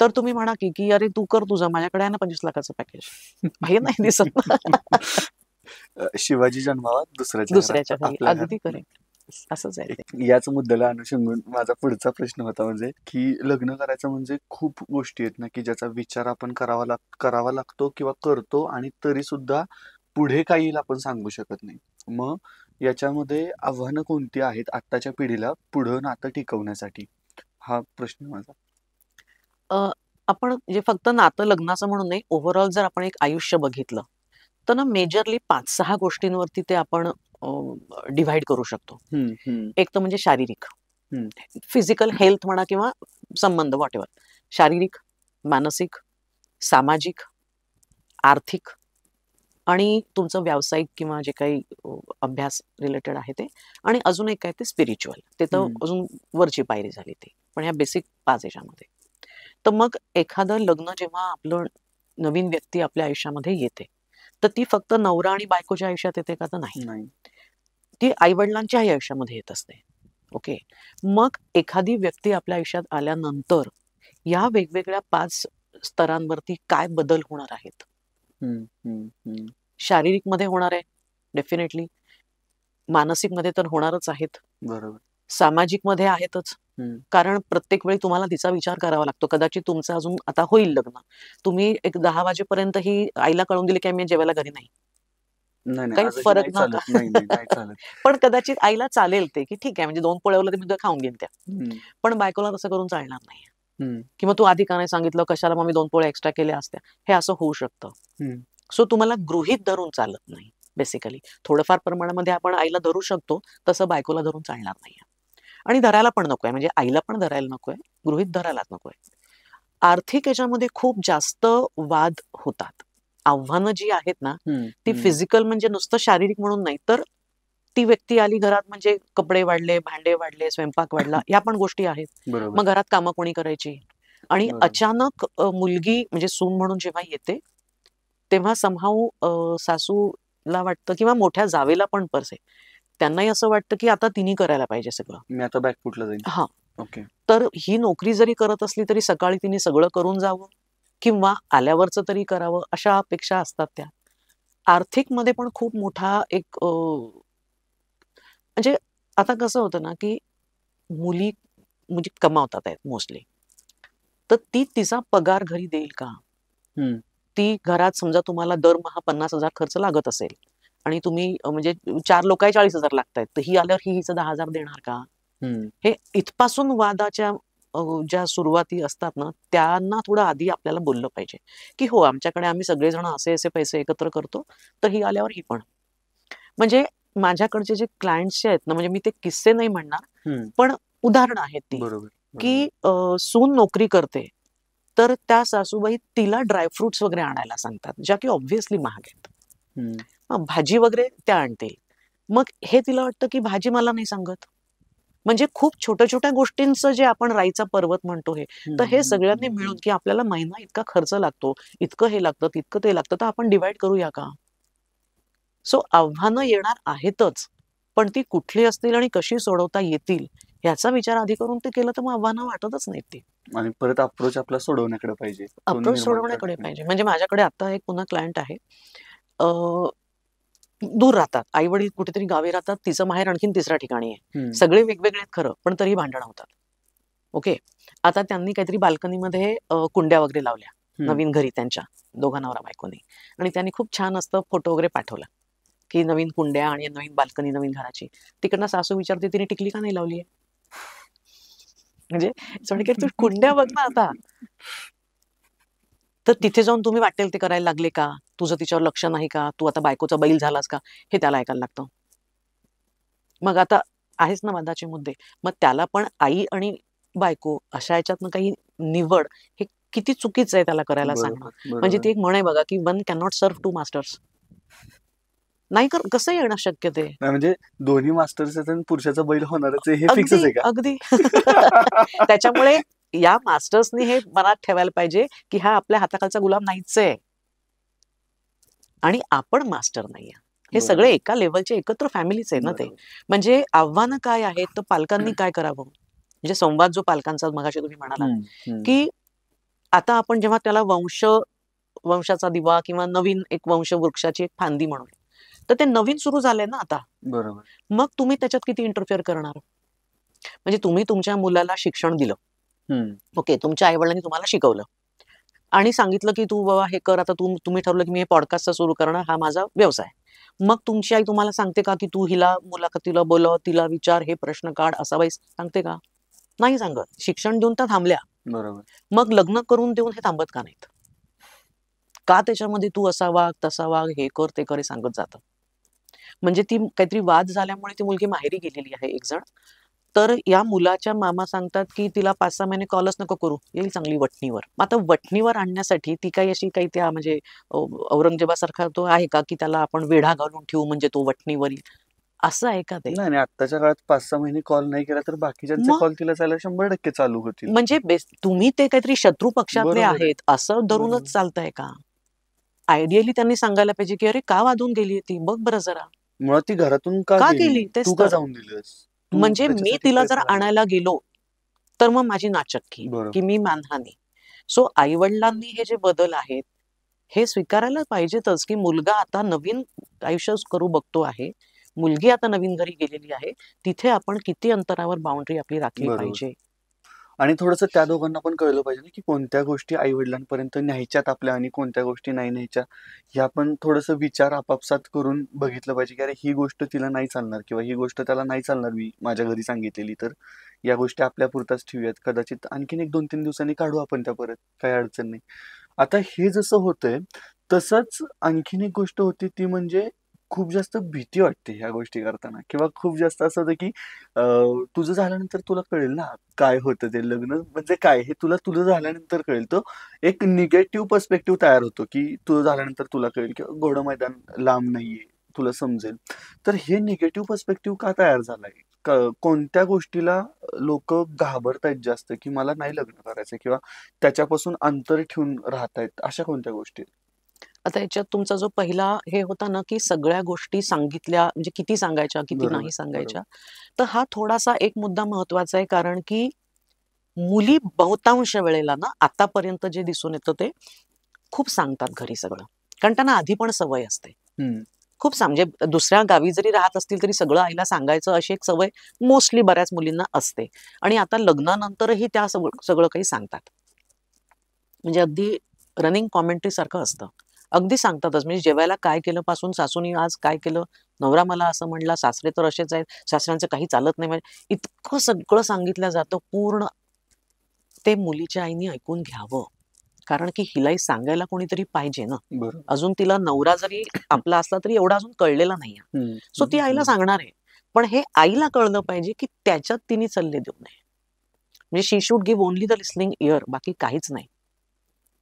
तर तुम्ही म्हणा की की अरे तू कर तुझं माझ्याकडे आहे ना पंचवीस लाखाचं पॅकेज नाही दिसत [LAUGHS] शिवाजी जन्मावर दुसऱ्या दुसऱ्याच्या अगदी करेक्ट असंच आहे याच मुद्द्याला अनुषंगून माझा पुढचा प्रश्न होता म्हणजे की लग्न करायचं म्हणजे खूप गोष्टी आहेत ना की ज्याचा विचार आपण करावा लाग करावा लागतो किंवा करतो आणि तरी सुद्धा पुढे काय येईल आपण सांगू शकत नाही मग याच्यामध्ये आव्हानं कोणती आहेत आत्ताच्या पिढीला पुढं नातं टिकवण्यासाठी हा प्रश्न माझा आपण जे फक्त नातं लग्नाचं म्हणून नाही, ओव्हरऑल जर आपण एक आयुष्य बघितलं, तर ना मेजरली पाच सहा गोष्टींवरती ते आपण डिव्हाइड करू शकतो. एक तर म्हणजे शारीरिक, फिजिकल हेल्थ म्हणा किंवा संबंध एव्हर शारीरिक, मानसिक, सामाजिक, आर्थिक आणि तुमचं व्यावसायिक किंवा जे काही अभ्यास रिलेटेड आहे ते आणि अजून एक काय ते स्पिरिच्युअल. ते तर अजून वरची पायरी झाली ती. पण ह्या बेसिक पाच याच्यामध्ये तर मग एखादं लग्न जेव्हा आपलं नवीन व्यक्ती आपल्या आयुष्यामध्ये येते तर ती फक्त नवरा आणि बायकोच्या आयुष्यात येते का तर नाही ती आई वडिलांच्याही आयुष्यामध्ये येत असते ओके मग एखादी व्यक्ती आपल्या आयुष्यात आल्यानंतर या वेगवेगळ्या पाच स्तरांवरती काय बदल होणार आहेत शारीरिक मध्ये होणार आहे डेफिनेटली मानसिक मध्ये तर होणारच आहेत बरोबर सामाजिक मध्ये आहेतच कारण प्रत्येक वेळी तुम्हाला तिचा विचार करावा लागतो कदाचित तुमचं अजून आता होईल लग्न तुम्ही एक दहा वाजेपर्यंत ही आईला कळून दिली की मी जेवायला घरी नाही काही फरक नव्हता [LAUGHS] पण कदाचित आईला चालेल ते की ठीक आहे म्हणजे दोन पोळ्यावर मी खाऊन घेईन त्या पण बायकोला तसं करून चालणार नाही किंवा तू आधी का नाही सांगितलं कशाला मग मी दोन पोळ्या एक्स्ट्रा केल्या असत्या हे असं होऊ शकतं सो तुम्हाला गृहित धरून चालत नाही बेसिकली थोडंफार प्रमाणामध्ये आपण आईला धरू शकतो तसं बायकोला धरून चालणार नाही आणि धरायला पण नकोय म्हणजे आईला पण धरायला नको गृहित धरायलाच नको आर्थिक याच्यामध्ये खूप जास्त वाद होतात आव्हानं जी आहेत ना ती फिजिकल म्हणजे नुसतं शारीरिक म्हणून नाही तर ती व्यक्ती आली घरात म्हणजे कपडे वाढले भांडे वाढले स्वयंपाक वाढला या पण गोष्टी आहेत मग घरात कामं कोणी करायची आणि अचानक मुलगी म्हणजे सून म्हणून जेव्हा येते तेव्हा समहाऊ सासूला वाटतं किंवा मोठ्या जावेला पण परसे त्यांनाही असं वाटतं की आता तिने करायला पाहिजे सगळं मी आता बॅक फुटला जाईल हा ओके तर ही नोकरी जरी करत असली तरी सकाळी तिने सगळं करून जावं किंवा आल्यावरचं तरी करावं अशा अपेक्षा असतात त्या आर्थिक मध्ये पण खूप मोठा एक म्हणजे आता कसं होतं ना की मुली म्हणजे कमावतात आहेत मोस्टली तर ती तिचा पगार घरी देईल का ती घरात समजा तुम्हाला दरमहा पन्नास हजार खर्च लागत असेल आणि तुम्ही म्हणजे चार लोक चाळीस हजार लागतायत तर ही आल्यावर ही हिचं दहा हजार देणार का हे इथपासून वादाच्या ज्या सुरुवाती असतात ना त्यांना थोडं आधी आपल्याला बोललं पाहिजे की हो आमच्याकडे आम्ही सगळेजण असे असे पैसे एकत्र करतो तर ही आल्यावर ही पण म्हणजे माझ्याकडचे जे क्लायंट्स आहेत ना म्हणजे मी ते किस्से नाही म्हणणार पण उदाहरण आहेत ती की सून नोकरी करते तर त्या सासूबाई तिला ड्रायफ्रुट्स वगैरे आणायला सांगतात ज्या की ऑब्व्हियसली महाग आहेत भाजी वगैरे त्या आणतील मग हे तिला वाटतं की भाजी मला नाही सांगत म्हणजे खूप छोट्या छोट्या गोष्टींच जे आपण राईचा पर्वत म्हणतो हे तर हे सगळ्यांनी मिळून की आपल्याला महिना इतका खर्च लागतो इतकं हे लागतं तितकं ते लागतं तर आपण डिवाइड करूया का सो आव्हानं येणार आहेतच पण ती कुठली असतील आणि कशी सोडवता येतील याचा विचार आधी करून ते केलं तर मग आव्हानं वाटतच नाहीत ते आणि परत अप्रोच आपला सोडवण्याकडे पाहिजे अप्रोच सोडवण्याकडे पाहिजे म्हणजे माझ्याकडे आता एक पुन्हा क्लायंट आहे दूर राहतात आई वडील कुठेतरी गावी राहतात तिचं माहेर आणखीन तिसऱ्या ठिकाणी आहे सगळे वेगवेगळे खरं पण तरी भांडण होतात ओके आता त्यांनी काहीतरी बाल्कनीमध्ये कुंड्या वगैरे लावल्या नवीन घरी त्यांच्या दोघा नवरा बायकोनी आणि त्यांनी खूप छान असतं फोटो वगैरे पाठवला की नवीन कुंड्या आणि नवीन बाल्कनी नवीन घराची तिकडनं सासू विचारते तिने टिकली का नाही लावली म्हणजे कुंड्या बघ ना आता तर तिथे जाऊन तुम्ही वाटेल ते करायला लागले का तुझं तिच्यावर लक्ष नाही का तू आता बायकोचा बैल झालास का हे त्याला ऐकायला लागतं मग आता आहेच ना वादाचे मुद्दे मग त्याला पण आई आणि बायको अशा याच्यात काही निवड हे किती चुकीचं आहे त्याला करायला सांगणं म्हणजे ती एक म्हण आहे बघा की one cannot serve two masters नाही कर कसं येणं शक्य ते म्हणजे दोन्ही मास्टर्स पुरुषाचा बैल होणारच हे अगदी [LAUGHS] त्याच्यामुळे या मास्टर्सनी हे मनात ठेवायला पाहिजे की हा आपल्या हाताखालचा गुलाम नाहीच आहे आणि आपण मास्टर नाही हे सगळे एका लेवलचे एकत्र फॅमिलीच आहे ना ते म्हणजे आव्हानं काय आहेत तर पालकांनी काय करावं म्हणजे संवाद जो पालकांचा मगाशी तुम्ही म्हणाला की आता आपण जेव्हा त्याला वंश वंशाचा दिवा किंवा नवीन एक वंश वृक्षाची एक फांदी म्हणून तर ते नवीन सुरू झाले ना आता बरोबर मग तुम्ही त्याच्यात किती इंटरफेअर करणार म्हणजे तुम्ही तुमच्या मुलाला शिक्षण दिलं ओके तुमच्या वडिलांनी तुम्हाला शिकवलं आणि सांगितलं की तू बाबा हे कर आता तू तुम्ही ठरवलं की मी हे पॉडकास्ट सुरू करणं हा माझा व्यवसाय मग तुमची आई तुम्हाला सांगते का की तू हिला मुलाखतीला बोलव तिला विचार हे प्रश्न काढ असा बाई सांगते का नाही सांगत शिक्षण देऊन त्या थांबल्या बरोबर मग लग्न करून देऊन हे थांबत का नाहीत का त्याच्यामध्ये तू असा वाघ तसा वाघ हे कर ते कर हे सांगत जात म्हणजे ती काहीतरी वाद झाल्यामुळे ती मुलगी माहेरी गेलेली आहे एक जण तर या मुलाच्या मामा सांगतात की तिला पाच सहा महिने कॉलच नको करू येईल चांगली वटणीवर आता वटणीवर आणण्यासाठी ती काही अशी काही त्या म्हणजे औरंगजेबासारखा तो आहे का की त्याला आपण वेढा घालून ठेवू म्हणजे तो वटणीवर येईल असं आहे का ते नाही आताच्या काळात पाच सहा महिने कॉल नाही केला तर बाकीच्या कॉल तिला चालायला शंभर टक्के चालू होतील म्हणजे तुम्ही ते काहीतरी शत्रू पक्षातले आहेत असं धरूनच चालतंय का आयडियली त्यांनी सांगायला पाहिजे की अरे का वादून गेली ती बघ बरं जरा मुळात ती घरातून का गेली ते जाऊन दिलीस म्हणजे मी तिला जर आणायला गेलो तर मग माझी नाचक्की की मी मानहानी सो आई वडिलांनी हे जे बदल आहेत हे स्वीकारायला पाहिजेतच की मुलगा आता नवीन आयुष्य करू बघतो आहे मुलगी आता नवीन घरी गेलेली आहे तिथे आपण किती अंतरावर बाउंड्री आपली राखली पाहिजे आणि थोडस त्या दोघांना पण कळलं पाहिजे ना की कोणत्या गोष्टी आई वडिलांपर्यंत न्यायच्यात आपल्या आणि कोणत्या गोष्टी नाही न्यायच्या ह्या पण थोडस विचार आपापसात करून बघितलं पाहिजे की अरे ही गोष्ट तिला नाही चालणार किंवा ही गोष्ट त्याला नाही चालणार मी माझ्या घरी सांगितलेली तर या गोष्टी आपल्या पुरताच ठेवूयात कदाचित आणखीन एक दोन तीन दिवसांनी काढू आपण त्या परत काही अडचण नाही आता हे जसं होतंय तसंच आणखीन एक गोष्ट होती ती म्हणजे खूप जास्त भीती वाटते ह्या गोष्टी करताना किंवा खूप जास्त असं होतं की तुझं झाल्यानंतर तुला कळेल ना काय होतं ते लग्न म्हणजे काय हे तुला तुझं झाल्यानंतर कळेल तो एक निगेटिव्ह पर्स्पेक्टिव्ह तयार होतो की तुझं झाल्यानंतर तुला कळेल किंवा गोडं मैदान लांब नाहीये तुला समजेल तर हे निगेटिव्ह पर्स्पेक्टिव्ह का तयार झालाय कोणत्या गोष्टीला लोक घाबरतायत जास्त की मला नाही लग्न करायचं किंवा त्याच्यापासून अंतर ठेवून आहेत अशा कोणत्या गोष्टी आता याच्यात तुमचा जो पहिला हे होता ना की सगळ्या गोष्टी सांगितल्या म्हणजे किती सांगायच्या किती नाही सांगायच्या तर हा थोडासा एक मुद्दा महत्वाचा आहे कारण की मुली बहुतांश वेळेला ना आतापर्यंत जे दिसून येतं ते खूप सांगतात घरी सगळं कारण त्यांना आधी पण सवय असते खूप म्हणजे दुसऱ्या गावी जरी राहत असतील तरी सगळं आईला सांगायचं अशी एक सवय मोस्टली बऱ्याच मुलींना असते आणि आता लग्नानंतरही त्या सगळं काही सांगतात म्हणजे अगदी रनिंग कॉमेंट्री सारखं असतं अगदी सांगतातच म्हणजे जेवायला काय केलं पासून सासूनी आज काय केलं नवरा मला असं म्हणला सासरे तर असेच आहेत सासऱ्यांचं काही चालत नाही म्हणजे इतकं सगळं सांगितलं जातं पूर्ण ते मुलीच्या आईने ऐकून घ्यावं कारण की हिलाही सांगायला कोणीतरी पाहिजे ना अजून तिला नवरा जरी आपला असला तरी एवढा अजून कळलेला नाही सो ती आईला सांगणार आहे पण हे आईला कळलं पाहिजे की त्याच्यात तिने सल्ले देऊ नये म्हणजे she should give only the listening ear बाकी काहीच नाही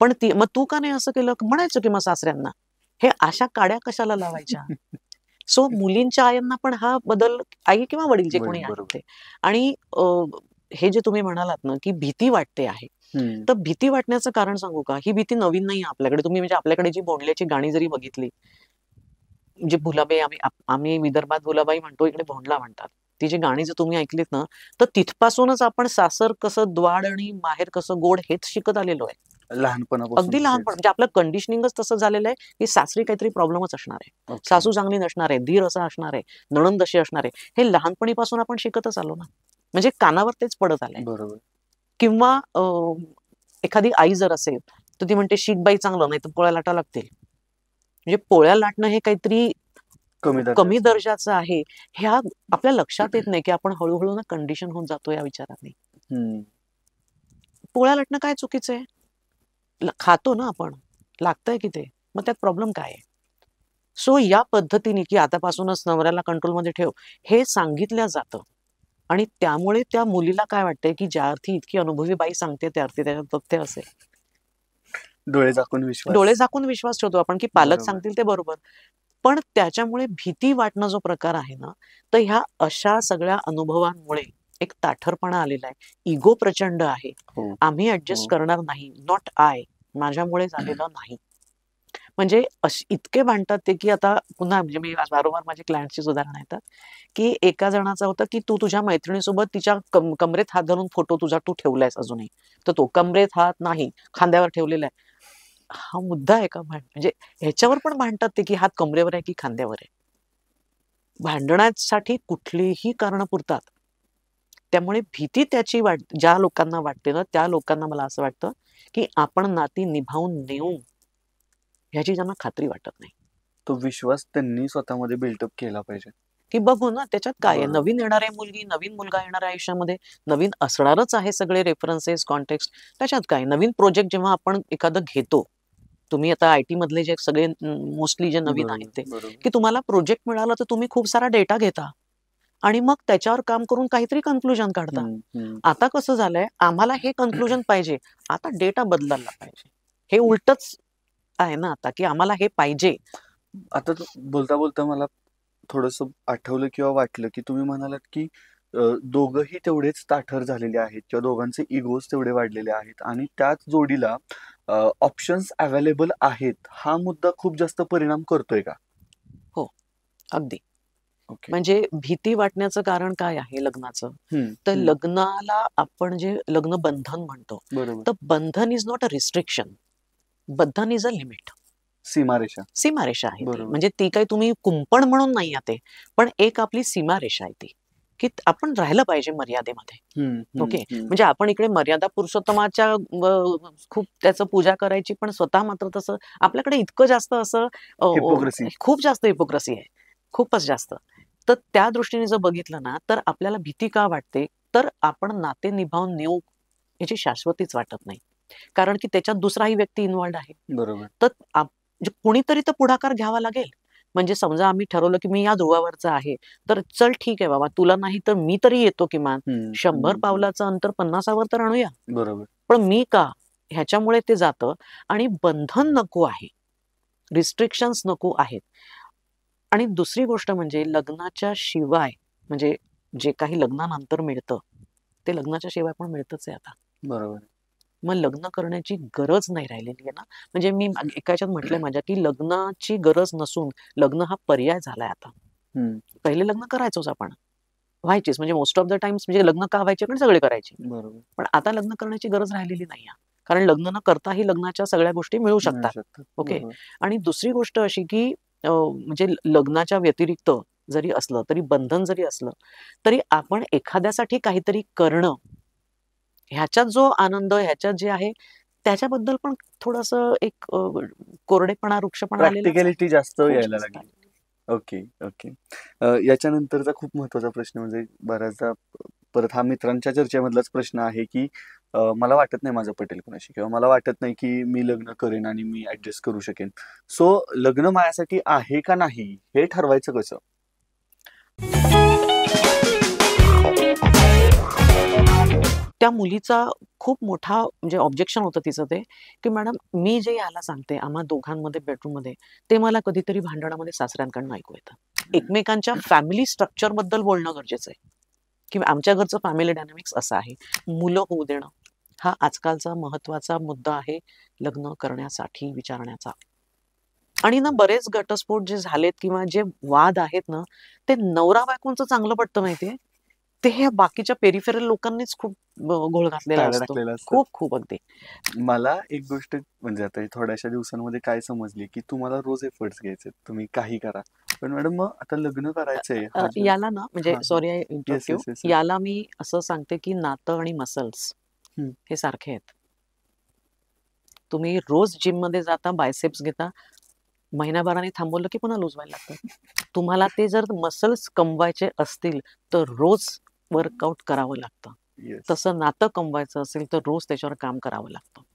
पण ती मग तू का नाही असं केलं म्हणायचं की मग सासऱ्यांना हे अशा काड्या कशाला लावायच्या सो [LAUGHS] मुलींच्या आयांना पण हा बदल आई किंवा वडील जे कोणी आणि हे जे तुम्ही म्हणालात ना की भीती वाटते आहे तर भीती वाटण्याचं कारण सांगू का ही भीती नवीन नाही आपल्याकडे तुम्ही म्हणजे आपल्याकडे जी बोंडल्याची गाणी जरी बघितली म्हणजे भुलाबाई आम्ही आम्ही विदर्भात भुलाबाई म्हणतो इकडे भोंडला म्हणतात ती जी गाणी जर तुम्ही ऐकलीत ना तर तिथपासूनच आपण सासर कसं द्वाड आणि माहेर कसं गोड हेच शिकत आलेलो आहे लहानपणा अगदी लहानपण म्हणजे आपलं कंडिशनिंगच तसं झालेलं आहे की सासरी काहीतरी प्रॉब्लेमच असणार आहे सासू चांगली नसणार आहे धीर असं असणार आहे नणंद अशी असणार आहे हे लहानपणीपासून आपण शिकतच आलो ना म्हणजे कानावर तेच पडत आलंय बरोबर किंवा एखादी आई जर असेल तर ती म्हणते शीख बाई चांगलं नाही तर पोळ्या लाटा लागतील म्हणजे पोळ्या लाटणं हे काहीतरी कमी दर्जाचं आहे ह्या आपल्या लक्षात येत [CLEARS THROAT] नाही की आपण हळूहळू ना कंडिशन होऊन जातो या विचाराने पोळ्या लटणं काय चुकीचं आहे खातो ना आपण लागतंय की ते मग त्यात प्रॉब्लेम काय आहे सो या पद्धतीने की आतापासूनच नवऱ्याला कंट्रोलमध्ये ठेव हे सांगितलं जातं आणि त्यामुळे त्या मुलीला काय वाटतंय की ज्या अर्थी इतकी अनुभवी बाई सांगते त्या अर्थी त्याच्यात तथ्य असेल डोळे झाकून विश्वास डोळे झाकून विश्वास ठेवतो आपण की पालक सांगतील ते बरोबर पण त्याच्यामुळे भीती वाटणं जो प्रकार आहे ना तर ह्या अशा सगळ्या अनुभवांमुळे एक ताठरपणा आलेला आहे इगो प्रचंड आहे हो. आम्ही ऍडजस्ट हो. करणार नाही नॉट आय माझ्यामुळे झालेलं नाही म्हणजे इतके भांडतात ते की आता पुन्हा म्हणजे मी वारंवार माझे क्लायंटची उदाहरण येतात की एका जणाचा होता की तू तुझ्या मैत्रिणीसोबत तिच्या कमरेत हात धरून फोटो तुझा तू ठेवलायस अजूनही तर तो कमरेत हात नाही खांद्यावर ठेवलेला आहे हा मुद्दा आहे का म्हणजे ह्याच्यावर पण भांडतात ते की हात कमरेवर आहे की खांद्यावर आहे भांडण्यासाठी कुठलीही कारण पुरतात त्यामुळे भीती त्याची वाट ज्या लोकांना वाटते ना त्या लोकांना मला असं वाटतं की आपण नाती निभावून नेऊ ह्याची ज्यांना खात्री वाटत नाही तो विश्वास त्यांनी स्वतःमध्ये बिल्टअप केला पाहिजे की बघू ना त्याच्यात काय आहे नवीन येणार आहे मुलगी नवीन मुलगा येणार आहे आयुष्यामध्ये नवीन असणारच आहे सगळे रेफरन्सेस कॉन्टेक्स्ट त्याच्यात काय नवीन प्रोजेक्ट जेव्हा आपण एखादं घेतो तुम्ही आता आय टी मधले जे सगळे मोस्टली जे नवीन आहेत ते की तुम्हाला प्रोजेक्ट मिळाला तर तुम्ही खूप सारा डेटा घेता आणि मग त्याच्यावर काम करून काहीतरी कन्क्लुजन काढता आता कसं झालंय आम्हाला हे कन्क्लुजन पाहिजे आता डेटा बदलायला पाहिजे हे उलटच आहे ना आता की आम्हाला हे पाहिजे आता बोलता बोलता मला थोडस आठवलं किंवा वाटलं की तुम्ही म्हणालात की दोघही तेवढेच ताठर झालेले आहेत किंवा दोघांचे इगोज तेवढे वाढलेले आहेत आणि त्याच जोडीला ऑप्शन्स अवेलेबल आहेत हा मुद्दा खूप जास्त परिणाम करतोय का हो अगदी okay. म्हणजे भीती वाटण्याचं कारण काय आहे लग्नाचं तर लग्नाला आपण जे लग्न बंधन म्हणतो तर बंधन इज नॉट अ रिस्ट्रिक्शन बंधन इज अ लिमिट सीमारेषा सीमारेषा आहे म्हणजे ती काही तुम्ही कुंपण म्हणून नाही ते पण एक आपली सीमारेषा आहे ती की आपण राहिलं पाहिजे मर्यादेमध्ये ओके म्हणजे आपण इकडे मर्यादा पुरुषोत्तमाच्या खूप त्याचं पूजा करायची पण स्वतः मात्र तसं आपल्याकडे इतकं जास्त असं खूप जास्त हिपोक्रसी आहे खूपच जास्त तर त्या दृष्टीने जर बघितलं ना तर आपल्याला भीती का वाटते तर आपण नाते निभावून नेऊ याची शाश्वतीच वाटत नाही कारण की त्याच्यात दुसराही व्यक्ती इन्वॉल्ड आहे बरोबर तर म्हणजे कुणीतरी तर पुढाकार घ्यावा लागेल म्हणजे समजा आम्ही ठरवलं की मी या ध्रुवावरचा आहे तर चल ठीक आहे बाबा तुला नाही तर मी तरी येतो किमान शंभर पावलाचं अंतर पन्नासावर तर आणूया बरोबर पण मी का ह्याच्यामुळे ते जातं आणि बंधन नको आहे रिस्ट्रिक्शन्स नको आहेत आणि दुसरी गोष्ट म्हणजे लग्नाच्या शिवाय म्हणजे जे काही लग्नानंतर मिळतं ते लग्नाच्या शिवाय पण मिळतच आहे आता बरोबर मग लग्न करण्याची गरज नाही राहिलेली आहे ना म्हणजे मी ह्याच्यात म्हटलंय माझ्या की लग्नाची गरज नसून लग्न हा पर्याय झालाय आता पहिले लग्न करायचोच आपण व्हायचीच म्हणजे मोस्ट ऑफ द टाइम्स म्हणजे लग्न का व्हायचे पण सगळे करायचे पण आता लग्न करण्याची गरज राहिलेली नाही कारण लग्न न करताही लग्नाच्या सगळ्या गोष्टी मिळू शकतात ओके आणि दुसरी गोष्ट अशी की म्हणजे लग्नाच्या व्यतिरिक्त जरी असलं तरी बंधन जरी असलं तरी आपण एखाद्यासाठी काहीतरी करणं ह्याच्यात जो आनंद ह्याच्यात जे आहे त्याच्याबद्दल पण थोडस एक कोरडेपणा वृक्षपणा प्रॅक्टिकॅलिटी जास्त यायला लागली ओके ओके याच्यानंतरचा खूप महत्वाचा प्रश्न म्हणजे बऱ्याचदा परत हा मित्रांच्या चर्चेमधलाच प्रश्न आहे की मला वाटत नाही माझं पटेल कोणाशी किंवा मला वाटत नाही की मी लग्न करेन आणि मी ऍडजस्ट करू शकेन सो लग्न माझ्यासाठी आहे का नाही हे ठरवायचं कसं त्या मुलीचा खूप मोठा म्हणजे ऑब्जेक्शन होतं तिचं ते की मॅडम मी जे याला सांगते आम्हा दोघांमध्ये मध्ये ते मला कधीतरी भांडणामध्ये सासऱ्यांकडनं ऐकू येतं एकमेकांच्या फॅमिली स्ट्रक्चर बद्दल बोलणं गरजेचं आहे की आमच्या घरचं फॅमिली डायनामिक्स असं आहे मुलं होऊ देणं हा आजकालचा महत्वाचा मुद्दा आहे लग्न करण्यासाठी विचारण्याचा आणि ना बरेच घटस्फोट जे झालेत किंवा जे वाद आहेत ना ते नवरा बायकोंचं चांगलं पडतं माहितीये ते हे बाकीच्या पेरिफेरल लोकांनीच खूप घोळ घातलेला खूप खूप अगदी मला एक गोष्ट म्हणजे आता थोड्याशा दिवसांमध्ये काय समजली की तुम्हाला रोज एफर्ट्स घ्यायचे तुम्ही काही करा पण मॅडम आता लग्न करायचंय याला ना म्हणजे सॉरी याला मी असं सांगते की नातं आणि मसल्स हे सारखे आहेत तुम्ही रोज जिम मध्ये जाता बायसेप्स घेता महिनाभराने थांबवलं की पुन्हा लूज व्हायला लागतं तुम्हाला ते जर मसल्स कमवायचे असतील तर रोज वर्कआउट करावं लागतं तसं नातं कमवायचं असेल तर रोज त्याच्यावर काम करावं लागतं